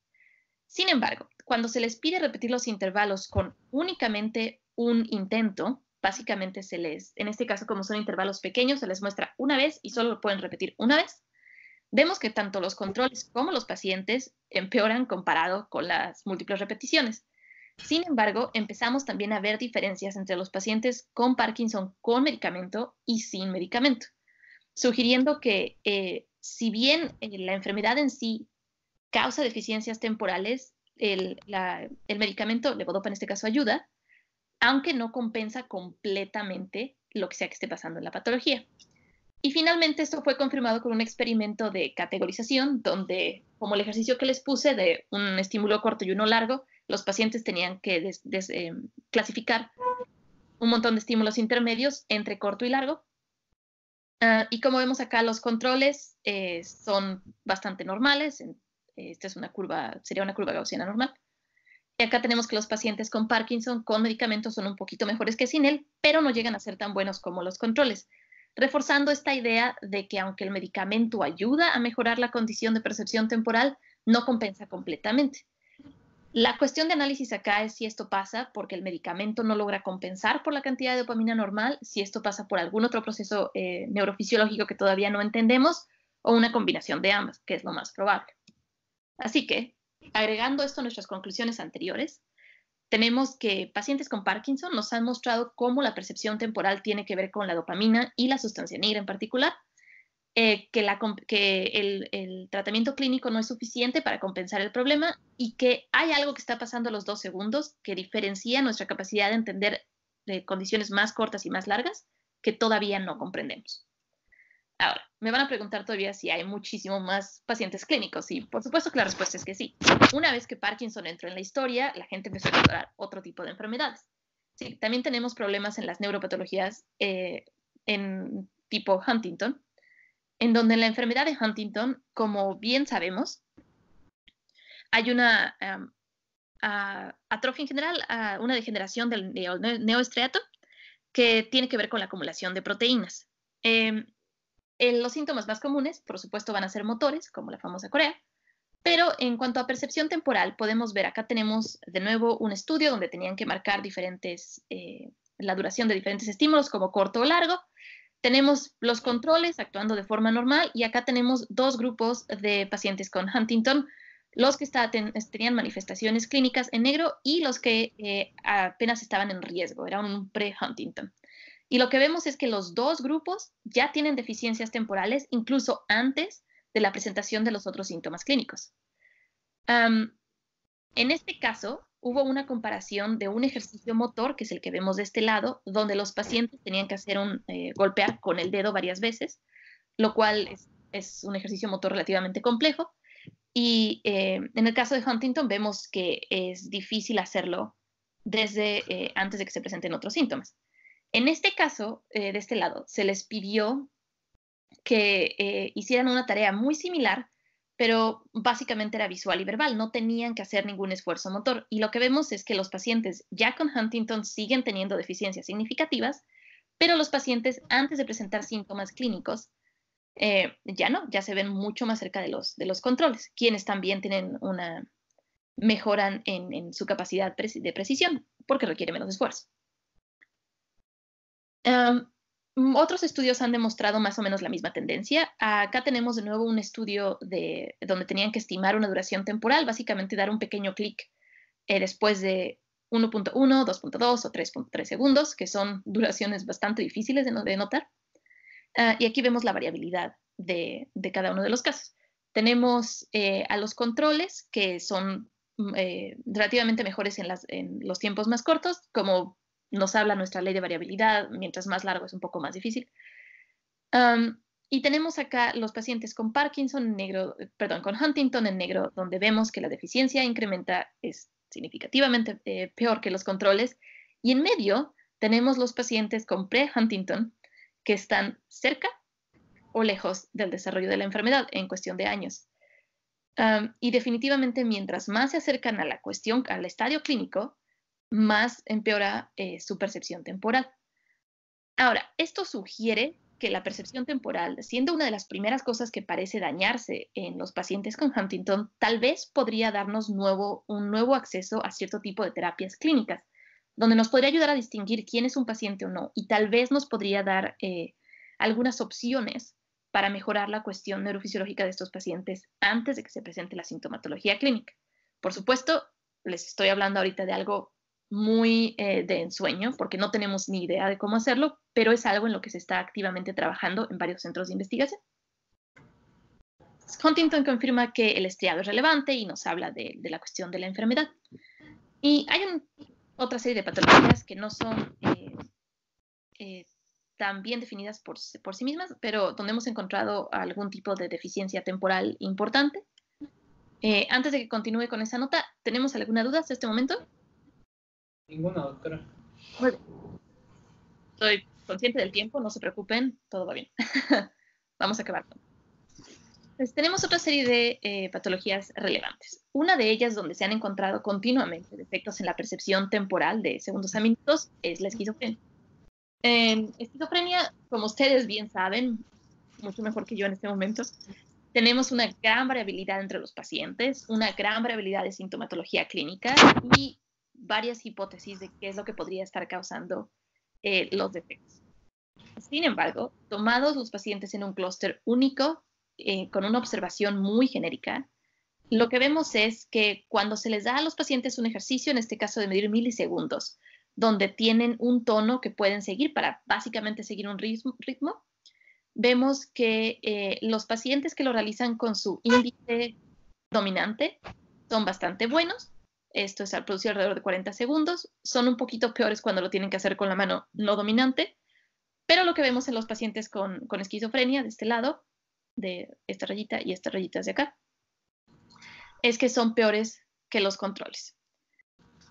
Sin embargo, cuando se les pide repetir los intervalos con únicamente un intento, básicamente se les, en este caso como son intervalos pequeños, se les muestra una vez y solo lo pueden repetir una vez. Vemos que tanto los controles como los pacientes empeoran comparado con las múltiples repeticiones. Sin embargo, empezamos también a ver diferencias entre los pacientes con Parkinson con medicamento y sin medicamento sugiriendo que eh, si bien eh, la enfermedad en sí causa deficiencias temporales, el, la, el medicamento, levodopa en este caso, ayuda, aunque no compensa completamente lo que sea que esté pasando en la patología. Y finalmente esto fue confirmado con un experimento de categorización donde, como el ejercicio que les puse de un estímulo corto y uno largo, los pacientes tenían que em, clasificar un montón de estímulos intermedios entre corto y largo Ah, y como vemos acá, los controles eh, son bastante normales. Eh, esta es una curva, sería una curva gaussiana normal. Y acá tenemos que los pacientes con Parkinson con medicamentos son un poquito mejores que sin él, pero no llegan a ser tan buenos como los controles, reforzando esta idea de que aunque el medicamento ayuda a mejorar la condición de percepción temporal, no compensa completamente. La cuestión de análisis acá es si esto pasa porque el medicamento no logra compensar por la cantidad de dopamina normal, si esto pasa por algún otro proceso eh, neurofisiológico que todavía no entendemos, o una combinación de ambas, que es lo más probable. Así que, agregando esto a nuestras conclusiones anteriores, tenemos que pacientes con Parkinson nos han mostrado cómo la percepción temporal tiene que ver con la dopamina y la sustancia negra en particular, eh, que, el, tratamiento clínico no es suficiente para compensar el problema y que hay algo que está pasando a los dos segundos que diferencia nuestra capacidad de entender condiciones más cortas y más largas que todavía no comprendemos. Ahora, me van a preguntar todavía si hay muchísimo más pacientes clínicos. Y por supuesto que la respuesta es que sí. Una vez que Parkinson entró en la historia, la gente empezó a encontrar otro tipo de enfermedades. Sí, también tenemos problemas en las neuropatologías eh, en tipo Huntington, en donde la enfermedad de Huntington, como bien sabemos, hay una atrofia en general, una degeneración del neoestreato que tiene que ver con la acumulación de proteínas. Em, los síntomas más comunes, por supuesto, van a ser motores, como la famosa Corea, pero en cuanto a percepción temporal, podemos ver, acá tenemos de nuevo un estudio donde tenían que marcar diferentes, eh, la duración de diferentes estímulos, como corto o largo, tenemos los controles actuando de forma normal y acá tenemos dos grupos de pacientes con Huntington, los que tenían manifestaciones clínicas en negro y los que eh, apenas estaban en riesgo, era un pre-Huntington. Y lo que vemos es que los dos grupos ya tienen deficiencias temporales incluso antes de la presentación de los otros síntomas clínicos. en este caso, hubo una comparación de un ejercicio motor, que es el que vemos de este lado, donde los pacientes tenían que hacer un eh, golpear con el dedo varias veces, lo cual es, un ejercicio motor relativamente complejo. Y eh, en el caso de Huntington vemos que es difícil hacerlo desde eh, antes de que se presenten otros síntomas. En este caso, de este lado, se les pidió que hicieran una tarea muy similar, pero básicamente era visual y verbal, no tenían que hacer ningún esfuerzo motor. Y lo que vemos es que los pacientes ya con Huntington siguen teniendo deficiencias significativas, pero los pacientes antes de presentar síntomas clínicos eh, ya no, ya se ven mucho más cerca de los, de los controles, quienes también tienen una, mejoran en, su capacidad de precisión porque requiere menos esfuerzo. Mm, otros estudios han demostrado más o menos la misma tendencia. Acá tenemos de nuevo un estudio de, donde tenían que estimar una duración temporal, básicamente dar un pequeño clic eh, después de 1.1, 2.2 o 3.3 segundos, que son duraciones bastante difíciles de, notar. Ah, y aquí vemos la variabilidad de, cada uno de los casos. Tenemos eh, a los controles, que son mm, eh, relativamente mejores en, en los tiempos más cortos, como nos habla nuestra ley de variabilidad, mientras más largo es un poco más difícil. y tenemos acá los pacientes con Parkinson negro, eh, perdón, con Huntington en negro, donde vemos que la deficiencia incrementa es significativamente eh, peor que los controles. Y en medio tenemos los pacientes con pre-Huntington que están cerca o lejos del desarrollo de la enfermedad en cuestión de años. y definitivamente mientras más se acercan a la cuestión, al estadio clínico, más empeora eh, su percepción temporal. Ahora, esto sugiere que la percepción temporal, siendo una de las primeras cosas que parece dañarse en los pacientes con Huntington, tal vez podría darnos un nuevo acceso a cierto tipo de terapias clínicas, donde nos podría ayudar a distinguir quién es un paciente o no, y tal vez nos podría dar eh, algunas opciones para mejorar la cuestión neurofisiológica de estos pacientes antes de que se presente la sintomatología clínica. Por supuesto, les estoy hablando ahorita de algo muy eh, de ensueño, porque no tenemos ni idea de cómo hacerlo, pero es algo en lo que se está activamente trabajando en varios centros de investigación. Huntington confirma que el estriado es relevante y nos habla de, la cuestión de la enfermedad. Y hay otra serie de patologías que no son eh, eh, tan bien definidas por, por sí mismas, pero donde hemos encontrado algún tipo de deficiencia temporal importante. antes de que continúe con esa nota, ¿tenemos alguna duda hasta este momento? Ninguna, doctora. Bueno. Estoy consciente del tiempo, no se preocupen, todo va bien. (laughs) Vamos a acabar. tenemos otra serie de eh, patologías relevantes. Una de ellas, donde se han encontrado continuamente defectos en la percepción temporal de segundos a es la esquizofrenia. Em, esquizofrenia, como ustedes bien saben, mucho mejor que yo en este momento, tenemos una gran variabilidad entre los pacientes, una gran variabilidad de sintomatología clínica y varias hipótesis de qué es lo que podría estar causando eh, los defectos. Sin embargo, tomados los pacientes en un clúster único, eh, con una observación muy genérica, lo que vemos es que cuando se les da a los pacientes un ejercicio, en este caso de medir milisegundos, donde tienen un tono que pueden seguir para básicamente seguir un ritmo, vemos que eh, los pacientes que lo realizan con su índice dominante son bastante buenos esto es al producir alrededor de 40 segundos. Son un poquito peores cuando lo tienen que hacer con la mano no dominante, pero lo que vemos en los pacientes con, esquizofrenia, de este lado, de esta rayita y esta rayitas de acá, es que son peores que los controles.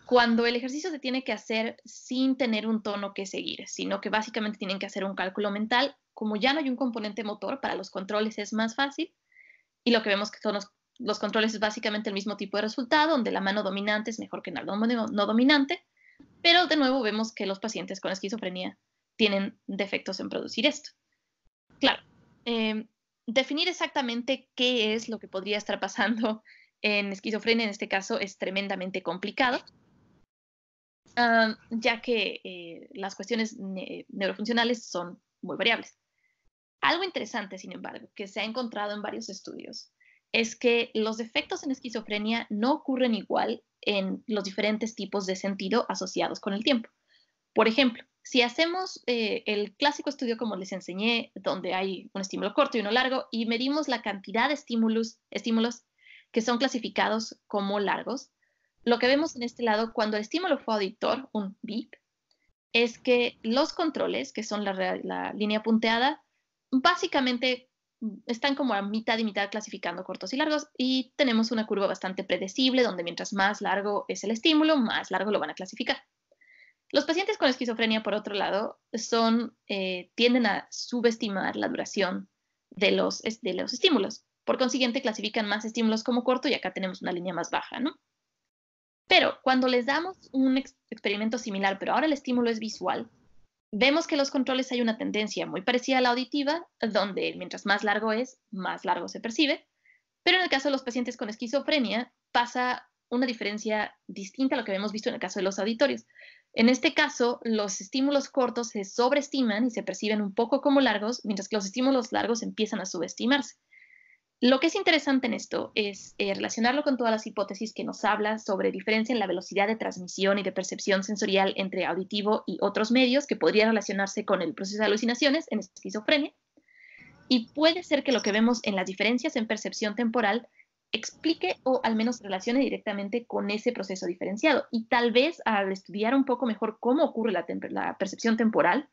Cuando el ejercicio se tiene que hacer sin tener un tono que seguir, sino que básicamente tienen que hacer un cálculo mental, como ya no hay un componente motor, para los controles es más fácil. Y lo que vemos que son los los controles es básicamente el mismo tipo de resultado, donde la mano dominante es mejor que la no dominante, pero de nuevo vemos que los pacientes con esquizofrenia tienen defectos en producir esto. Claro, em, definir exactamente qué es lo que podría estar pasando en esquizofrenia en este caso es tremendamente complicado, ah, ya que eh, las cuestiones neurofuncionales son muy variables. Algo interesante, sin embargo, que se ha encontrado en varios estudios es que los efectos en esquizofrenia no ocurren igual en los diferentes tipos de sentido asociados con el tiempo. Por ejemplo, si hacemos eh, el clásico estudio como les enseñé, donde hay un estímulo corto y uno largo, y medimos la cantidad de estímulos, estímulos que son clasificados como largos, lo que vemos en este lado cuando el estímulo fue auditor, un beep, es que los controles, que son la, la línea punteada, básicamente están como a mitad y mitad clasificando cortos y largos y tenemos una curva bastante predecible donde mientras más largo es el estímulo, más largo lo van a clasificar. Los pacientes con esquizofrenia, por otro lado, son, eh, tienden a subestimar la duración de los, de los estímulos. Por consiguiente, clasifican más estímulos como corto y acá tenemos una línea más baja, ¿no? Pero cuando les damos un experimento similar, pero ahora el estímulo es visual, vemos que los controles hay una tendencia muy parecida a la auditiva, donde mientras más largo es, más largo se percibe, pero en el caso de los pacientes con esquizofrenia pasa una diferencia distinta a lo que habíamos visto en el caso de los auditorios. En este caso, los estímulos cortos se sobreestiman y se perciben un poco como largos, mientras que los estímulos largos empiezan a subestimarse. Lo que es interesante en esto es eh, relacionarlo con todas las hipótesis que nos habla sobre diferencia en la velocidad de transmisión y de percepción sensorial entre auditivo y otros medios que podría relacionarse con el proceso de alucinaciones en esquizofrenia. Y puede ser que lo que vemos en las diferencias en percepción temporal explique o al menos relacione directamente con ese proceso diferenciado. Y tal vez al estudiar un poco mejor cómo ocurre la, percepción temporal,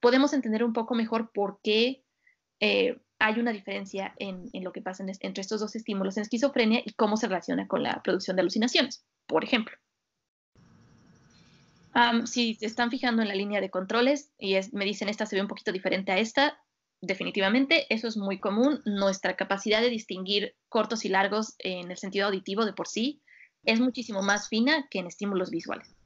podemos entender un poco mejor por qué eh, hay una diferencia en, lo que pasa entre estos dos estímulos en esquizofrenia y cómo se relaciona con la producción de alucinaciones, por ejemplo. si se están fijando en la línea de controles y me dicen esta se ve un poquito diferente a esta, definitivamente eso es muy común. Nuestra capacidad de distinguir cortos y largos en el sentido auditivo de por sí es muchísimo más fina que en estímulos visuales.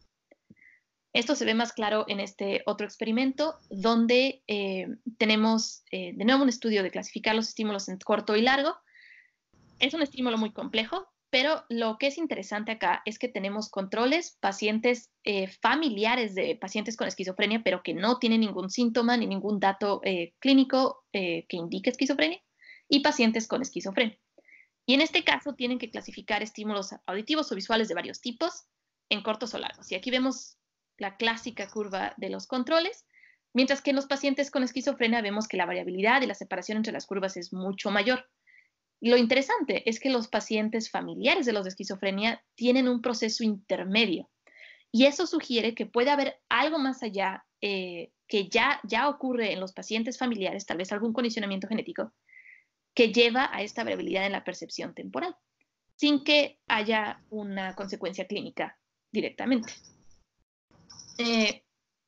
Esto se ve más claro en este otro experimento, donde eh, tenemos eh, de nuevo un estudio de clasificar los estímulos en corto y largo. Es un estímulo muy complejo, pero lo que es interesante acá es que tenemos controles, pacientes eh, familiares de pacientes con esquizofrenia, pero que no tienen ningún síntoma ni ningún dato clínico que indique esquizofrenia, y pacientes con esquizofrenia. Y en este caso tienen que clasificar estímulos auditivos o visuales de varios tipos en cortos o largos. Y aquí vemos la clásica curva de los controles, mientras que en los pacientes con esquizofrenia vemos que la variabilidad y la separación entre las curvas es mucho mayor. Lo interesante es que los pacientes familiares de los de esquizofrenia tienen un proceso intermedio y eso sugiere que puede haber algo más allá eh, que ya ocurre en los pacientes familiares, tal vez algún condicionamiento genético, que lleva a esta variabilidad en la percepción temporal, sin que haya una consecuencia clínica directamente. Eh,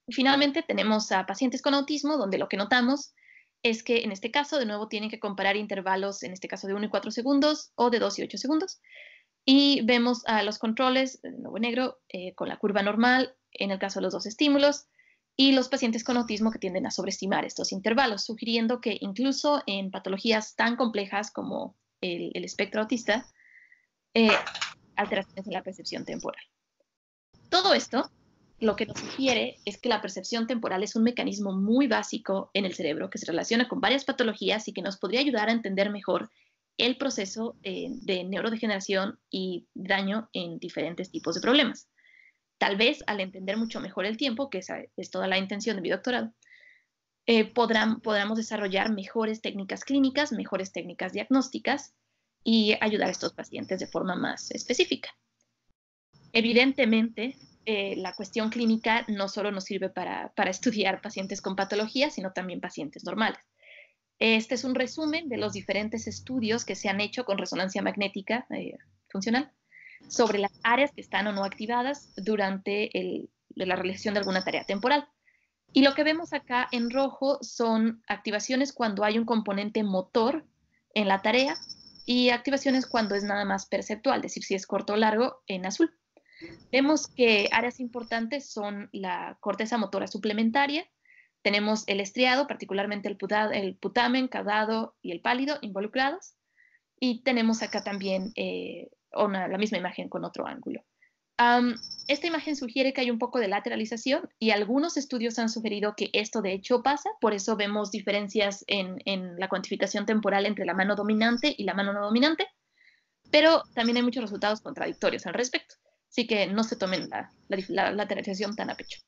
finalmente tenemos a pacientes con autismo, donde lo que notamos es que en este caso, de nuevo, tienen que comparar intervalos, en este caso de 1 y 4 segundos o de 2 y 8 segundos. Y vemos a los controles, de nuevo negro, eh, con la curva normal, en el caso de los dos estímulos, y los pacientes con autismo que tienden a sobreestimar estos intervalos, sugiriendo que incluso en patologías tan complejas como el, espectro autista, eh, alteraciones en la percepción temporal. Todo esto lo que nos sugiere es que la percepción temporal es un mecanismo muy básico en el cerebro que se relaciona con varias patologías y que nos podría ayudar a entender mejor el proceso eh, de neurodegeneración y daño en diferentes tipos de problemas. Tal vez al entender mucho mejor el tiempo, que esa es toda la intención de mi doctorado, eh, podrán, podremos desarrollar mejores técnicas clínicas, mejores técnicas diagnósticas y ayudar a estos pacientes de forma más específica. Evidentemente, eh, la cuestión clínica no solo nos sirve para, estudiar pacientes con patología, sino también pacientes normales. Este es un resumen de los diferentes estudios que se han hecho con resonancia magnética eh, funcional sobre las áreas que están o no activadas durante la realización de alguna tarea temporal. Y lo que vemos acá en rojo son activaciones cuando hay un componente motor en la tarea y activaciones cuando es nada más perceptual, es decir, si es corto o largo en azul. Vemos que áreas importantes son la corteza motora suplementaria, tenemos el estriado, particularmente el, el putamen, caudado y el pálido involucrados, y tenemos acá también eh, una, la misma imagen con otro ángulo. esta imagen sugiere que hay un poco de lateralización y algunos estudios han sugerido que esto de hecho pasa, por eso vemos diferencias en, en la cuantificación temporal entre la mano dominante y la mano no dominante, pero también hay muchos resultados contradictorios al respecto. Así que no se tomen la, la, lateralización tan a pecho.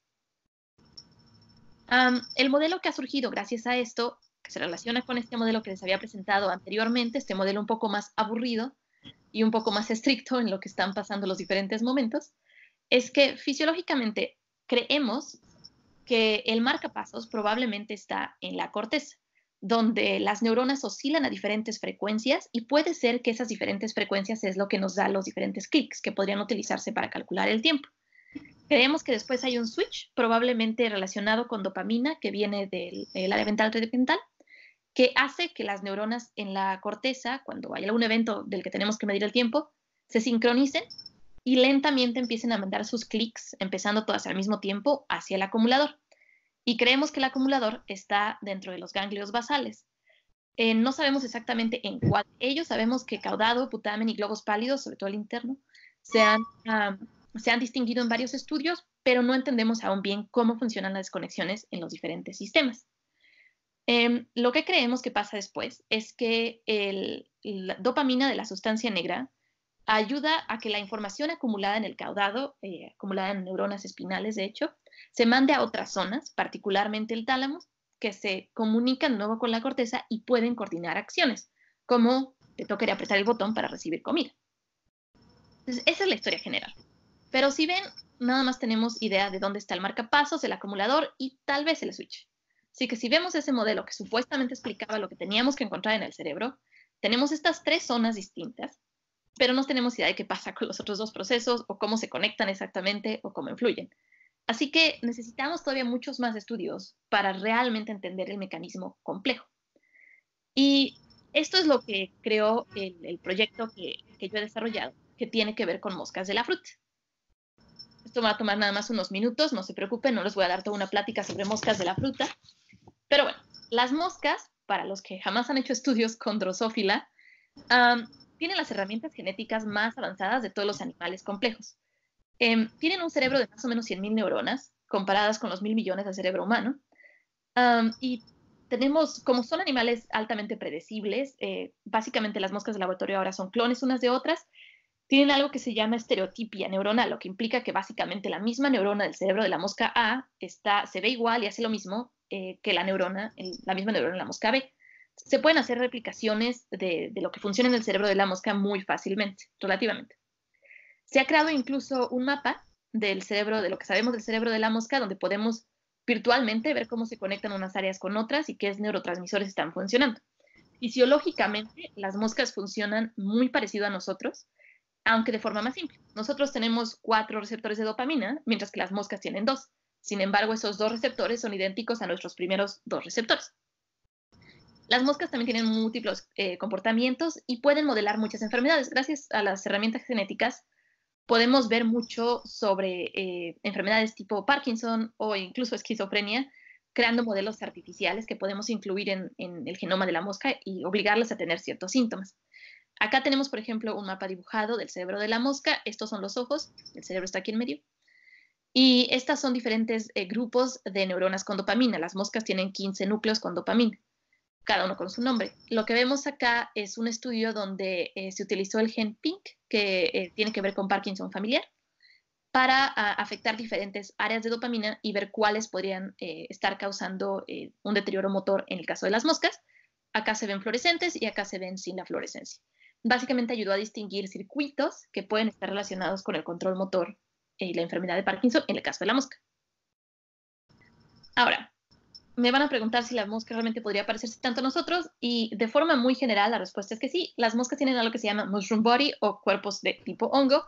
el modelo que ha surgido gracias a esto, que se relaciona con este modelo que les había presentado anteriormente, este modelo un poco más aburrido y un poco más estricto en lo que están pasando los diferentes momentos, es que fisiológicamente creemos que el marcapasos probablemente está en la corteza donde las neuronas oscilan a diferentes frecuencias y puede ser que esas diferentes frecuencias es lo que nos da los diferentes clics que podrían utilizarse para calcular el tiempo. Creemos que después hay un switch, probablemente relacionado con dopamina, que viene del, área ventral que hace que las neuronas en la corteza, cuando hay algún evento del que tenemos que medir el tiempo, se sincronicen y lentamente empiecen a mandar sus clics, empezando todas al mismo tiempo, hacia el acumulador y creemos que el acumulador está dentro de los ganglios basales. Eh, no sabemos exactamente en cuál ellos, sabemos que caudado, putamen y globos pálidos, sobre todo el interno, se han, se han distinguido en varios estudios, pero no entendemos aún bien cómo funcionan las desconexiones en los diferentes sistemas. Em, lo que creemos que pasa después es que la dopamina de la sustancia negra ayuda a que la información acumulada en el caudado, eh, acumulada en neuronas espinales, de hecho, se mande a otras zonas, particularmente el tálamo, que se comunican de nuevo con la corteza y pueden coordinar acciones, como te toque apretar el botón para recibir comida. esa es la historia general. Pero si ven, nada más tenemos idea de dónde está el marcapasos, el acumulador y tal vez el switch. Así que si vemos ese modelo que supuestamente explicaba lo que teníamos que encontrar en el cerebro, tenemos estas tres zonas distintas, pero no tenemos idea de qué pasa con los otros dos procesos o cómo se conectan exactamente o cómo influyen. Así que necesitamos todavía muchos más estudios para realmente entender el mecanismo complejo. Y esto es lo que creó el, proyecto que, yo he desarrollado, que tiene que ver con moscas de la fruta. Esto va a tomar nada más unos minutos, no se preocupen, no les voy a dar toda una plática sobre moscas de la fruta. Pero bueno, las moscas, para los que jamás han hecho estudios con drosófila, tienen las herramientas genéticas más avanzadas de todos los animales complejos. Em, tienen un cerebro de más o menos 100.000 neuronas, comparadas con los mil millones del cerebro humano. y tenemos, como son animales altamente predecibles, eh, básicamente las moscas de laboratorio ahora son clones unas de otras, tienen algo que se llama estereotipia neuronal, lo que implica que básicamente la misma neurona del cerebro de la mosca A está, se ve igual y hace lo mismo eh, que la neurona, la misma neurona de la mosca B. Se pueden hacer replicaciones de lo que funciona en el cerebro de la mosca muy fácilmente, relativamente. Se ha creado incluso un mapa del cerebro, de lo que sabemos del cerebro de la mosca, donde podemos virtualmente ver cómo se conectan unas áreas con otras y qué neurotransmisores están funcionando. Fisiológicamente, las moscas funcionan muy parecido a nosotros, aunque de forma más simple. Nosotros tenemos cuatro receptores de dopamina, mientras que las moscas tienen dos. Sin embargo, esos dos receptores son idénticos a nuestros primeros dos receptores. Las moscas también tienen múltiples eh, comportamientos y pueden modelar muchas enfermedades. Gracias a las herramientas genéticas, podemos ver mucho sobre eh, enfermedades tipo Parkinson o incluso esquizofrenia, creando modelos artificiales que podemos incluir en, el genoma de la mosca y obligarlas a tener ciertos síntomas. Acá tenemos, por ejemplo, un mapa dibujado del cerebro de la mosca. Estos son los ojos, el cerebro está aquí en medio. Y estas son diferentes eh, grupos de neuronas con dopamina. Las moscas tienen 15 núcleos con dopamina cada uno con su nombre. Lo que vemos acá es un estudio donde eh, se utilizó el gen PINK, que eh, tiene que ver con Parkinson familiar, para ah, afectar diferentes áreas de dopamina y ver cuáles podrían eh, estar causando un deterioro motor en el caso de las moscas. Acá se ven fluorescentes y acá se ven sin la fluorescencia. Básicamente ayudó a distinguir circuitos que pueden estar relacionados con el control motor y la enfermedad de Parkinson en el caso de la mosca. Ahora, me van a preguntar si la mosca realmente podría parecerse tanto a nosotros y de forma muy general la respuesta es que sí. Las moscas tienen algo que se llama mushroom body o cuerpos de tipo hongo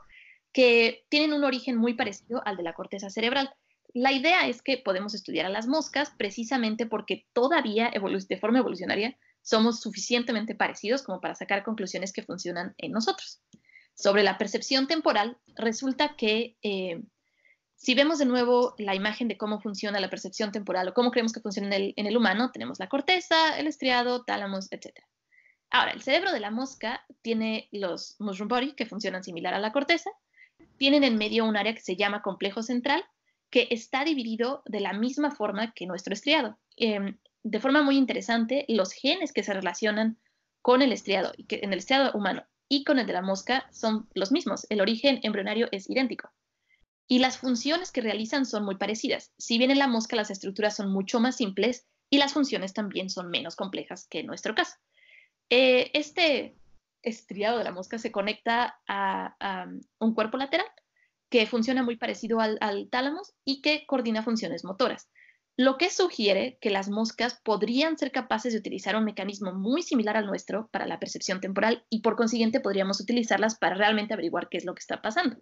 que tienen un origen muy parecido al de la corteza cerebral. La idea es que podemos estudiar a las moscas precisamente porque todavía de forma evolucionaria somos suficientemente parecidos como para sacar conclusiones que funcionan en nosotros. Sobre la percepción temporal, resulta que eh, si vemos de nuevo la imagen de cómo funciona la percepción temporal o cómo creemos que funciona en el, humano, tenemos la corteza, el estriado, tálamos, etc. Ahora, el cerebro de la mosca tiene los mushroom body, que funcionan similar a la corteza, tienen en medio un área que se llama complejo central, que está dividido de la misma forma que nuestro estriado. Em, de forma muy interesante, los genes que se relacionan con el estriado, en el estriado humano y con el de la mosca, son los mismos. El origen embrionario es idéntico y las funciones que realizan son muy parecidas. Si bien en la mosca las estructuras son mucho más simples y las funciones también son menos complejas que en nuestro caso. Eh, este estriado de la mosca se conecta a, um, un cuerpo lateral que funciona muy parecido al, al y que coordina funciones motoras, lo que sugiere que las moscas podrían ser capaces de utilizar un mecanismo muy similar al nuestro para la percepción temporal y por consiguiente podríamos utilizarlas para realmente averiguar qué es lo que está pasando.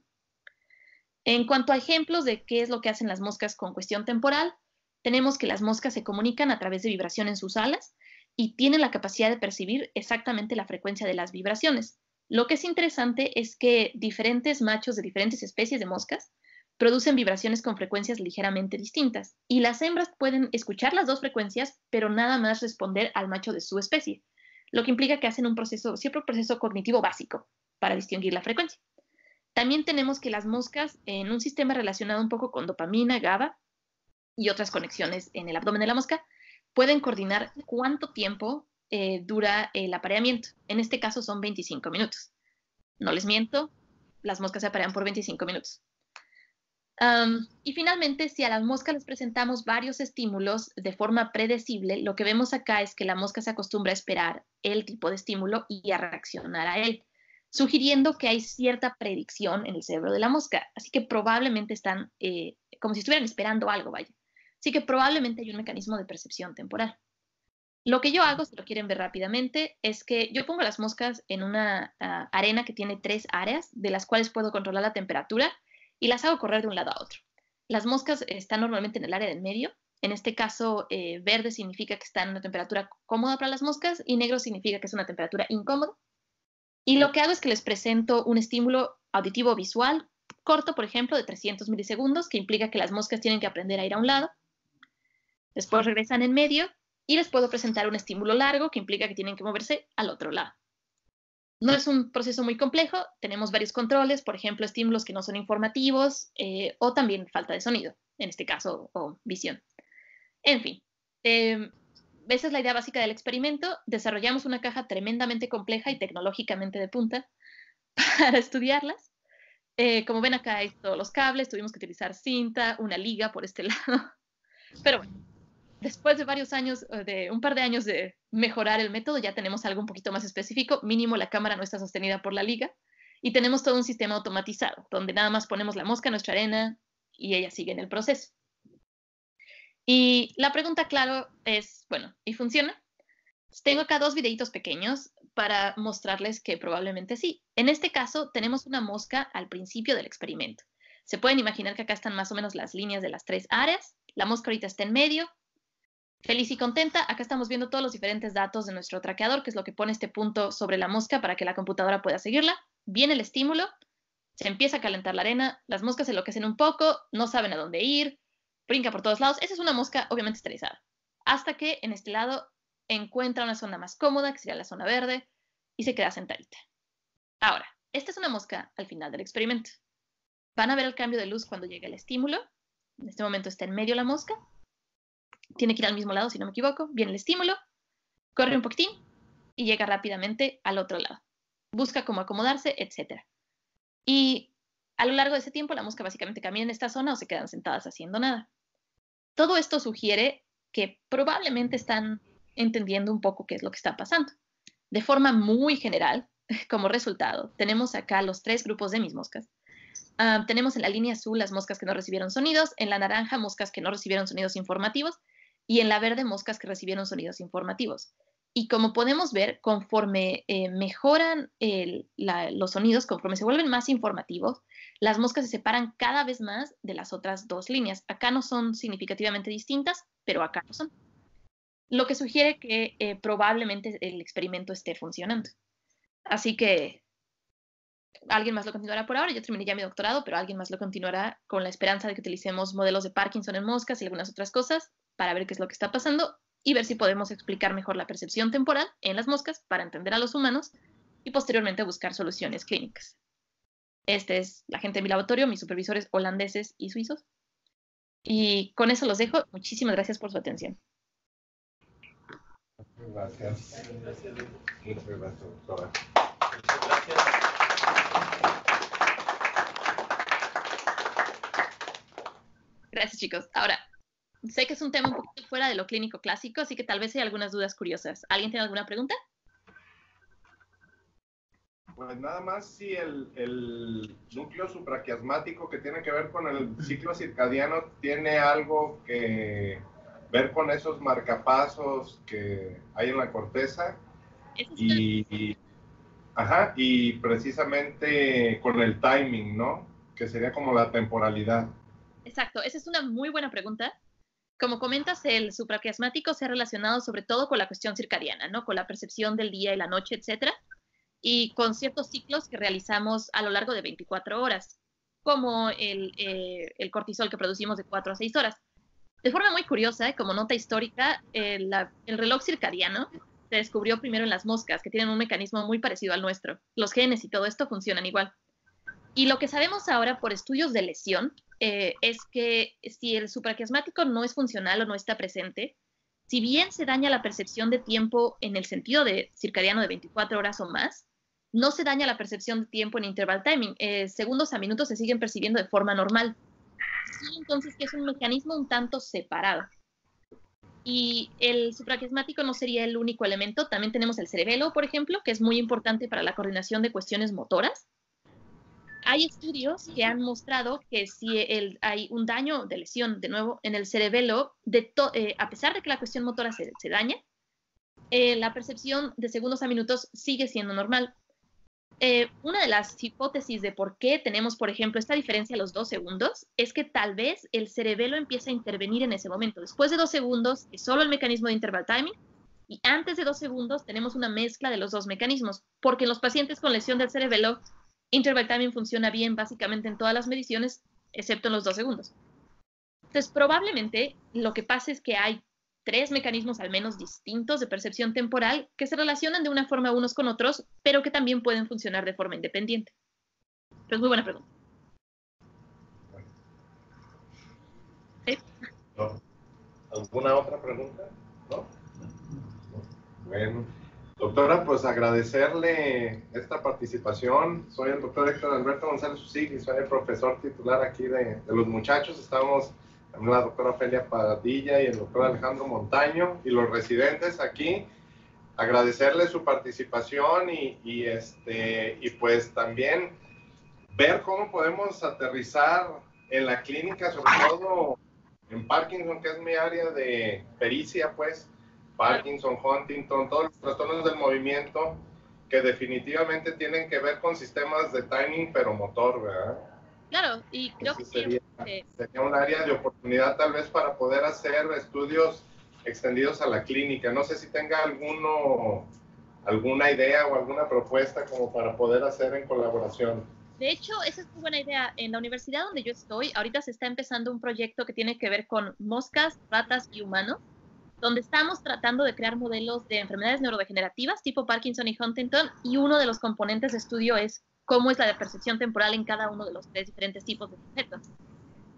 En cuanto a ejemplos de qué es lo que hacen las moscas con cuestión temporal, tenemos que las moscas se comunican a través de vibración en sus alas y tienen la capacidad de percibir exactamente la frecuencia de las vibraciones. Lo que es interesante es que diferentes machos de diferentes especies de moscas producen vibraciones con frecuencias ligeramente distintas y las hembras pueden escuchar las dos frecuencias pero nada más responder al macho de su especie, lo que implica que hacen un proceso, siempre un proceso cognitivo básico para distinguir la frecuencia. También tenemos que las moscas, en un sistema relacionado un poco con dopamina, GABA y otras conexiones en el abdomen de la mosca, pueden coordinar cuánto tiempo eh, dura el apareamiento. En este caso son 25 minutos. No les miento, las moscas se aparean por 25 minutos. y finalmente, si a las moscas les presentamos varios estímulos de forma predecible, lo que vemos acá es que la mosca se acostumbra a esperar el tipo de estímulo y a reaccionar a él sugiriendo que hay cierta predicción en el cerebro de la mosca. Así que probablemente están eh, como si estuvieran esperando algo, vaya. Así que probablemente hay un mecanismo de percepción temporal. Lo que yo hago, si lo quieren ver rápidamente, es que yo pongo las moscas en una ah, arena que tiene tres áreas, de las cuales puedo controlar la temperatura, y las hago correr de un lado a otro. Las moscas están normalmente en el área del medio. En este caso, eh, verde significa que está en una temperatura cómoda para las moscas y negro significa que es una temperatura incómoda. Y lo que hago es que les presento un estímulo auditivo visual corto, por ejemplo, de 300 milisegundos, que implica que las moscas tienen que aprender a ir a un lado. Después regresan en medio y les puedo presentar un estímulo largo, que implica que tienen que moverse al otro lado. No es un proceso muy complejo, tenemos varios controles, por ejemplo, estímulos que no son informativos eh, o también falta de sonido, en este caso, o visión. En fin, em, esa es la idea básica del experimento. Desarrollamos una caja tremendamente compleja y tecnológicamente de punta (laughs) para estudiarlas. Eh, como ven acá hay todos los cables, tuvimos que utilizar cinta, una liga por este (laughs) lado. Pero bueno, después de varios años, eh, de un par de años de mejorar el método, ya tenemos algo un poquito más específico. Mínimo la cámara no está sostenida por la liga y tenemos todo un sistema automatizado, donde nada más ponemos la mosca en nuestra arena y ella sigue en el proceso. Y la pregunta, claro, es, bueno, ¿y funciona? Pues tengo acá dos videitos pequeños para mostrarles que probablemente sí. En este caso, tenemos una mosca al principio del experimento. Se pueden imaginar que acá están más o menos las líneas de las tres áreas. La mosca ahorita está en medio. Feliz y contenta, acá estamos viendo todos los diferentes datos de nuestro traqueador, que es lo que pone este punto sobre la mosca para que la computadora pueda seguirla. Viene el estímulo, se empieza a calentar la arena, las moscas se enloquecen un poco, no saben a dónde ir, brinca por todos lados. Esa es una mosca obviamente esterilizada. Hasta que en este lado encuentra una zona más cómoda, que sería la zona verde, y se queda sentadita. Ahora, esta es una mosca al final del experimento. Van a ver el cambio de luz cuando llega el estímulo. En este momento está en medio la mosca. Tiene que ir al mismo lado, si no me equivoco. Viene el estímulo, corre un poquitín y llega rápidamente al otro lado. Busca cómo acomodarse, etc. Y a lo largo de ese tiempo, la mosca básicamente camina en esta zona o se quedan sentadas haciendo nada. Todo esto sugiere que probablemente están entendiendo un poco qué es lo que está pasando. De forma muy general, (laughs) como resultado, tenemos acá los tres grupos de mis moscas. Ah, tenemos en la línea azul las moscas que no recibieron sonidos, en la naranja moscas que no recibieron sonidos informativos y en la verde moscas que recibieron sonidos informativos. Y como podemos ver, conforme eh, mejoran los sonidos, conforme se vuelven más informativos, las moscas se separan cada vez más de las otras dos líneas. Acá no son significativamente distintas, pero acá no son. Lo que sugiere que eh, probablemente el experimento esté funcionando. Así que alguien más lo continuará por ahora. Yo terminé ya mi doctorado, pero alguien más lo continuará con la esperanza de que utilicemos modelos de Parkinson en moscas y algunas otras cosas para ver qué es lo que está pasando y ver si podemos explicar mejor la percepción temporal en las moscas para entender a los humanos y posteriormente buscar soluciones clínicas. Este es la gente de mi laboratorio, mis supervisores holandeses y suizos. Y con eso los dejo. Muchísimas gracias por su atención. Gracias. gracias, gracias. Gracias, chicos. Ahora, sé que es un tema un poquito fuera de lo clínico clásico, así que tal vez hay algunas dudas curiosas. ¿Alguien tiene alguna pregunta? Pues nada más si el, núcleo supraquiasmático que tiene que ver con el ciclo circadiano tiene algo que ver con esos marcapasos que hay en la corteza. ajá, y precisamente con el timing, ¿no? Que sería como la temporalidad. Exacto, esa es una muy buena pregunta. Como comentas, el supraquiasmático se ha relacionado sobre todo con la cuestión circadiana, ¿no? Con la percepción del día y la noche, etcétera, y con ciertos ciclos que realizamos a lo largo de 24 horas, como eh, el, cortisol que producimos de 4 a 6 horas. De forma muy curiosa, ¿eh? como nota histórica, eh, el reloj circadiano se descubrió primero en las moscas, que tienen un mecanismo muy parecido al nuestro. Los genes y todo esto funcionan igual. Y lo que sabemos ahora por estudios de lesión eh, es que si el supraquiasmático no es funcional o no está presente, si bien se daña la percepción de tiempo en el sentido de circadiano de 24 horas o más, no se daña la percepción de tiempo en interval timing. Eh, segundos a minutos se siguen percibiendo de forma normal. entonces que es un mecanismo un tanto separado. Y el supraquiasmático no sería el único elemento. También tenemos el cerebelo, por ejemplo, que es muy importante para la coordinación de cuestiones motoras hay estudios que han mostrado que si hay un daño de lesión, de nuevo, en el cerebelo, eh, a pesar de que la cuestión motora se, daña, eh, la percepción de segundos a minutos sigue siendo normal. Eh, una de las hipótesis de por qué tenemos, por ejemplo, esta diferencia a los dos segundos es que tal vez el cerebelo empieza a intervenir en ese momento. Después de dos segundos, es solo el mecanismo de interval timing, y antes de dos segundos tenemos una mezcla de los dos mecanismos, porque en los pacientes con lesión del cerebelo Interval también funciona bien básicamente en todas las mediciones, excepto en los dos segundos. Entonces, probablemente lo que pasa es que hay tres mecanismos al menos distintos de percepción temporal que se relacionan de una forma unos con otros, pero que también pueden funcionar de forma independiente. muy buena pregunta. ¿Alguna otra pregunta? Bueno. Doctora, pues agradecerle esta participación. Soy el doctor Héctor Alberto González Usig soy el profesor titular aquí de, los muchachos. Estamos también la doctora Ofelia Padilla y el doctor Alejandro Montaño y los residentes aquí. Agradecerle su participación y, y este, y pues también ver cómo podemos aterrizar en la clínica, sobre todo en Parkinson, que es mi área de pericia, pues, Parkinson, Huntington, todos los trastornos del movimiento que definitivamente tienen que ver con sistemas de timing pero motor, ¿verdad? Claro, y creo que sería, un área de oportunidad tal vez para poder hacer estudios extendidos a la clínica. No sé si tenga alguno, alguna idea o alguna propuesta como para poder hacer en colaboración. De hecho, esa es una buena idea. En la universidad donde yo estoy, ahorita se está empezando un proyecto que tiene que ver con moscas, ratas y humanos donde estamos tratando de crear modelos de enfermedades neurodegenerativas tipo Parkinson y Huntington y uno de los componentes de estudio es cómo es la percepción temporal en cada uno de los tres diferentes tipos de sujetos.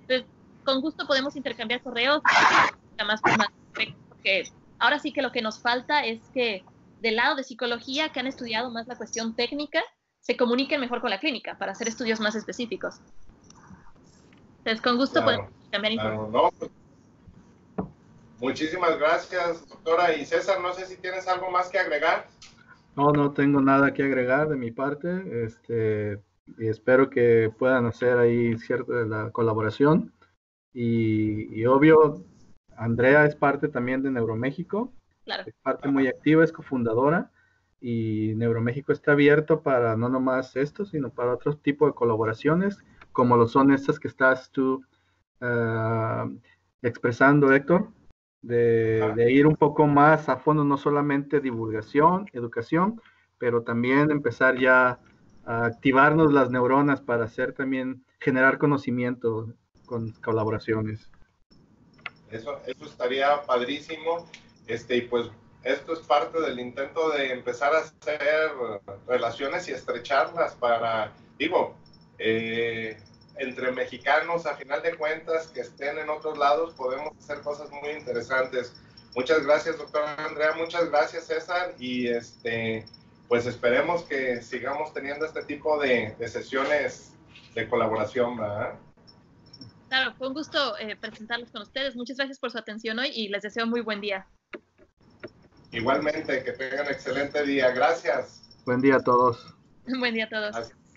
Entonces, con gusto podemos intercambiar correos más ahora sí que lo que nos falta es que del lado de psicología que han estudiado más la cuestión técnica se comuniquen mejor con la clínica para hacer estudios más específicos. Entonces, con gusto podemos intercambiar información. Pues, Muchísimas gracias, doctora. Y César, no sé si tienes algo más que agregar. No, no tengo nada que agregar de mi parte. Este, y espero que puedan hacer ahí cierta la colaboración. Y, obvio, Andrea es parte también de Neuroméxico. Claro. Es parte muy activa, es cofundadora. Y Neuroméxico está abierto para no nomás esto, sino para otro tipo de colaboraciones, como lo son estas que estás tú ah, expresando, Héctor de, ir un poco más a fondo, no solamente divulgación, educación, pero también empezar ya a activarnos las neuronas para hacer también, generar conocimiento con colaboraciones. Eso, eso estaría padrísimo. Este, y pues esto es parte del intento de empezar a hacer relaciones y estrecharlas para, digo, eh, entre mexicanos, a final de cuentas, que estén en otros lados, podemos hacer cosas muy interesantes. Muchas gracias, doctor Andrea, muchas gracias, César, y este, pues esperemos que sigamos teniendo este tipo de, sesiones de colaboración, ¿verdad? Claro, fue un gusto eh, presentarlos con ustedes. Muchas gracias por su atención hoy y les deseo muy buen día. Igualmente, que tengan excelente día. Gracias. Buen día a todos. (laughs) Buen día a todos.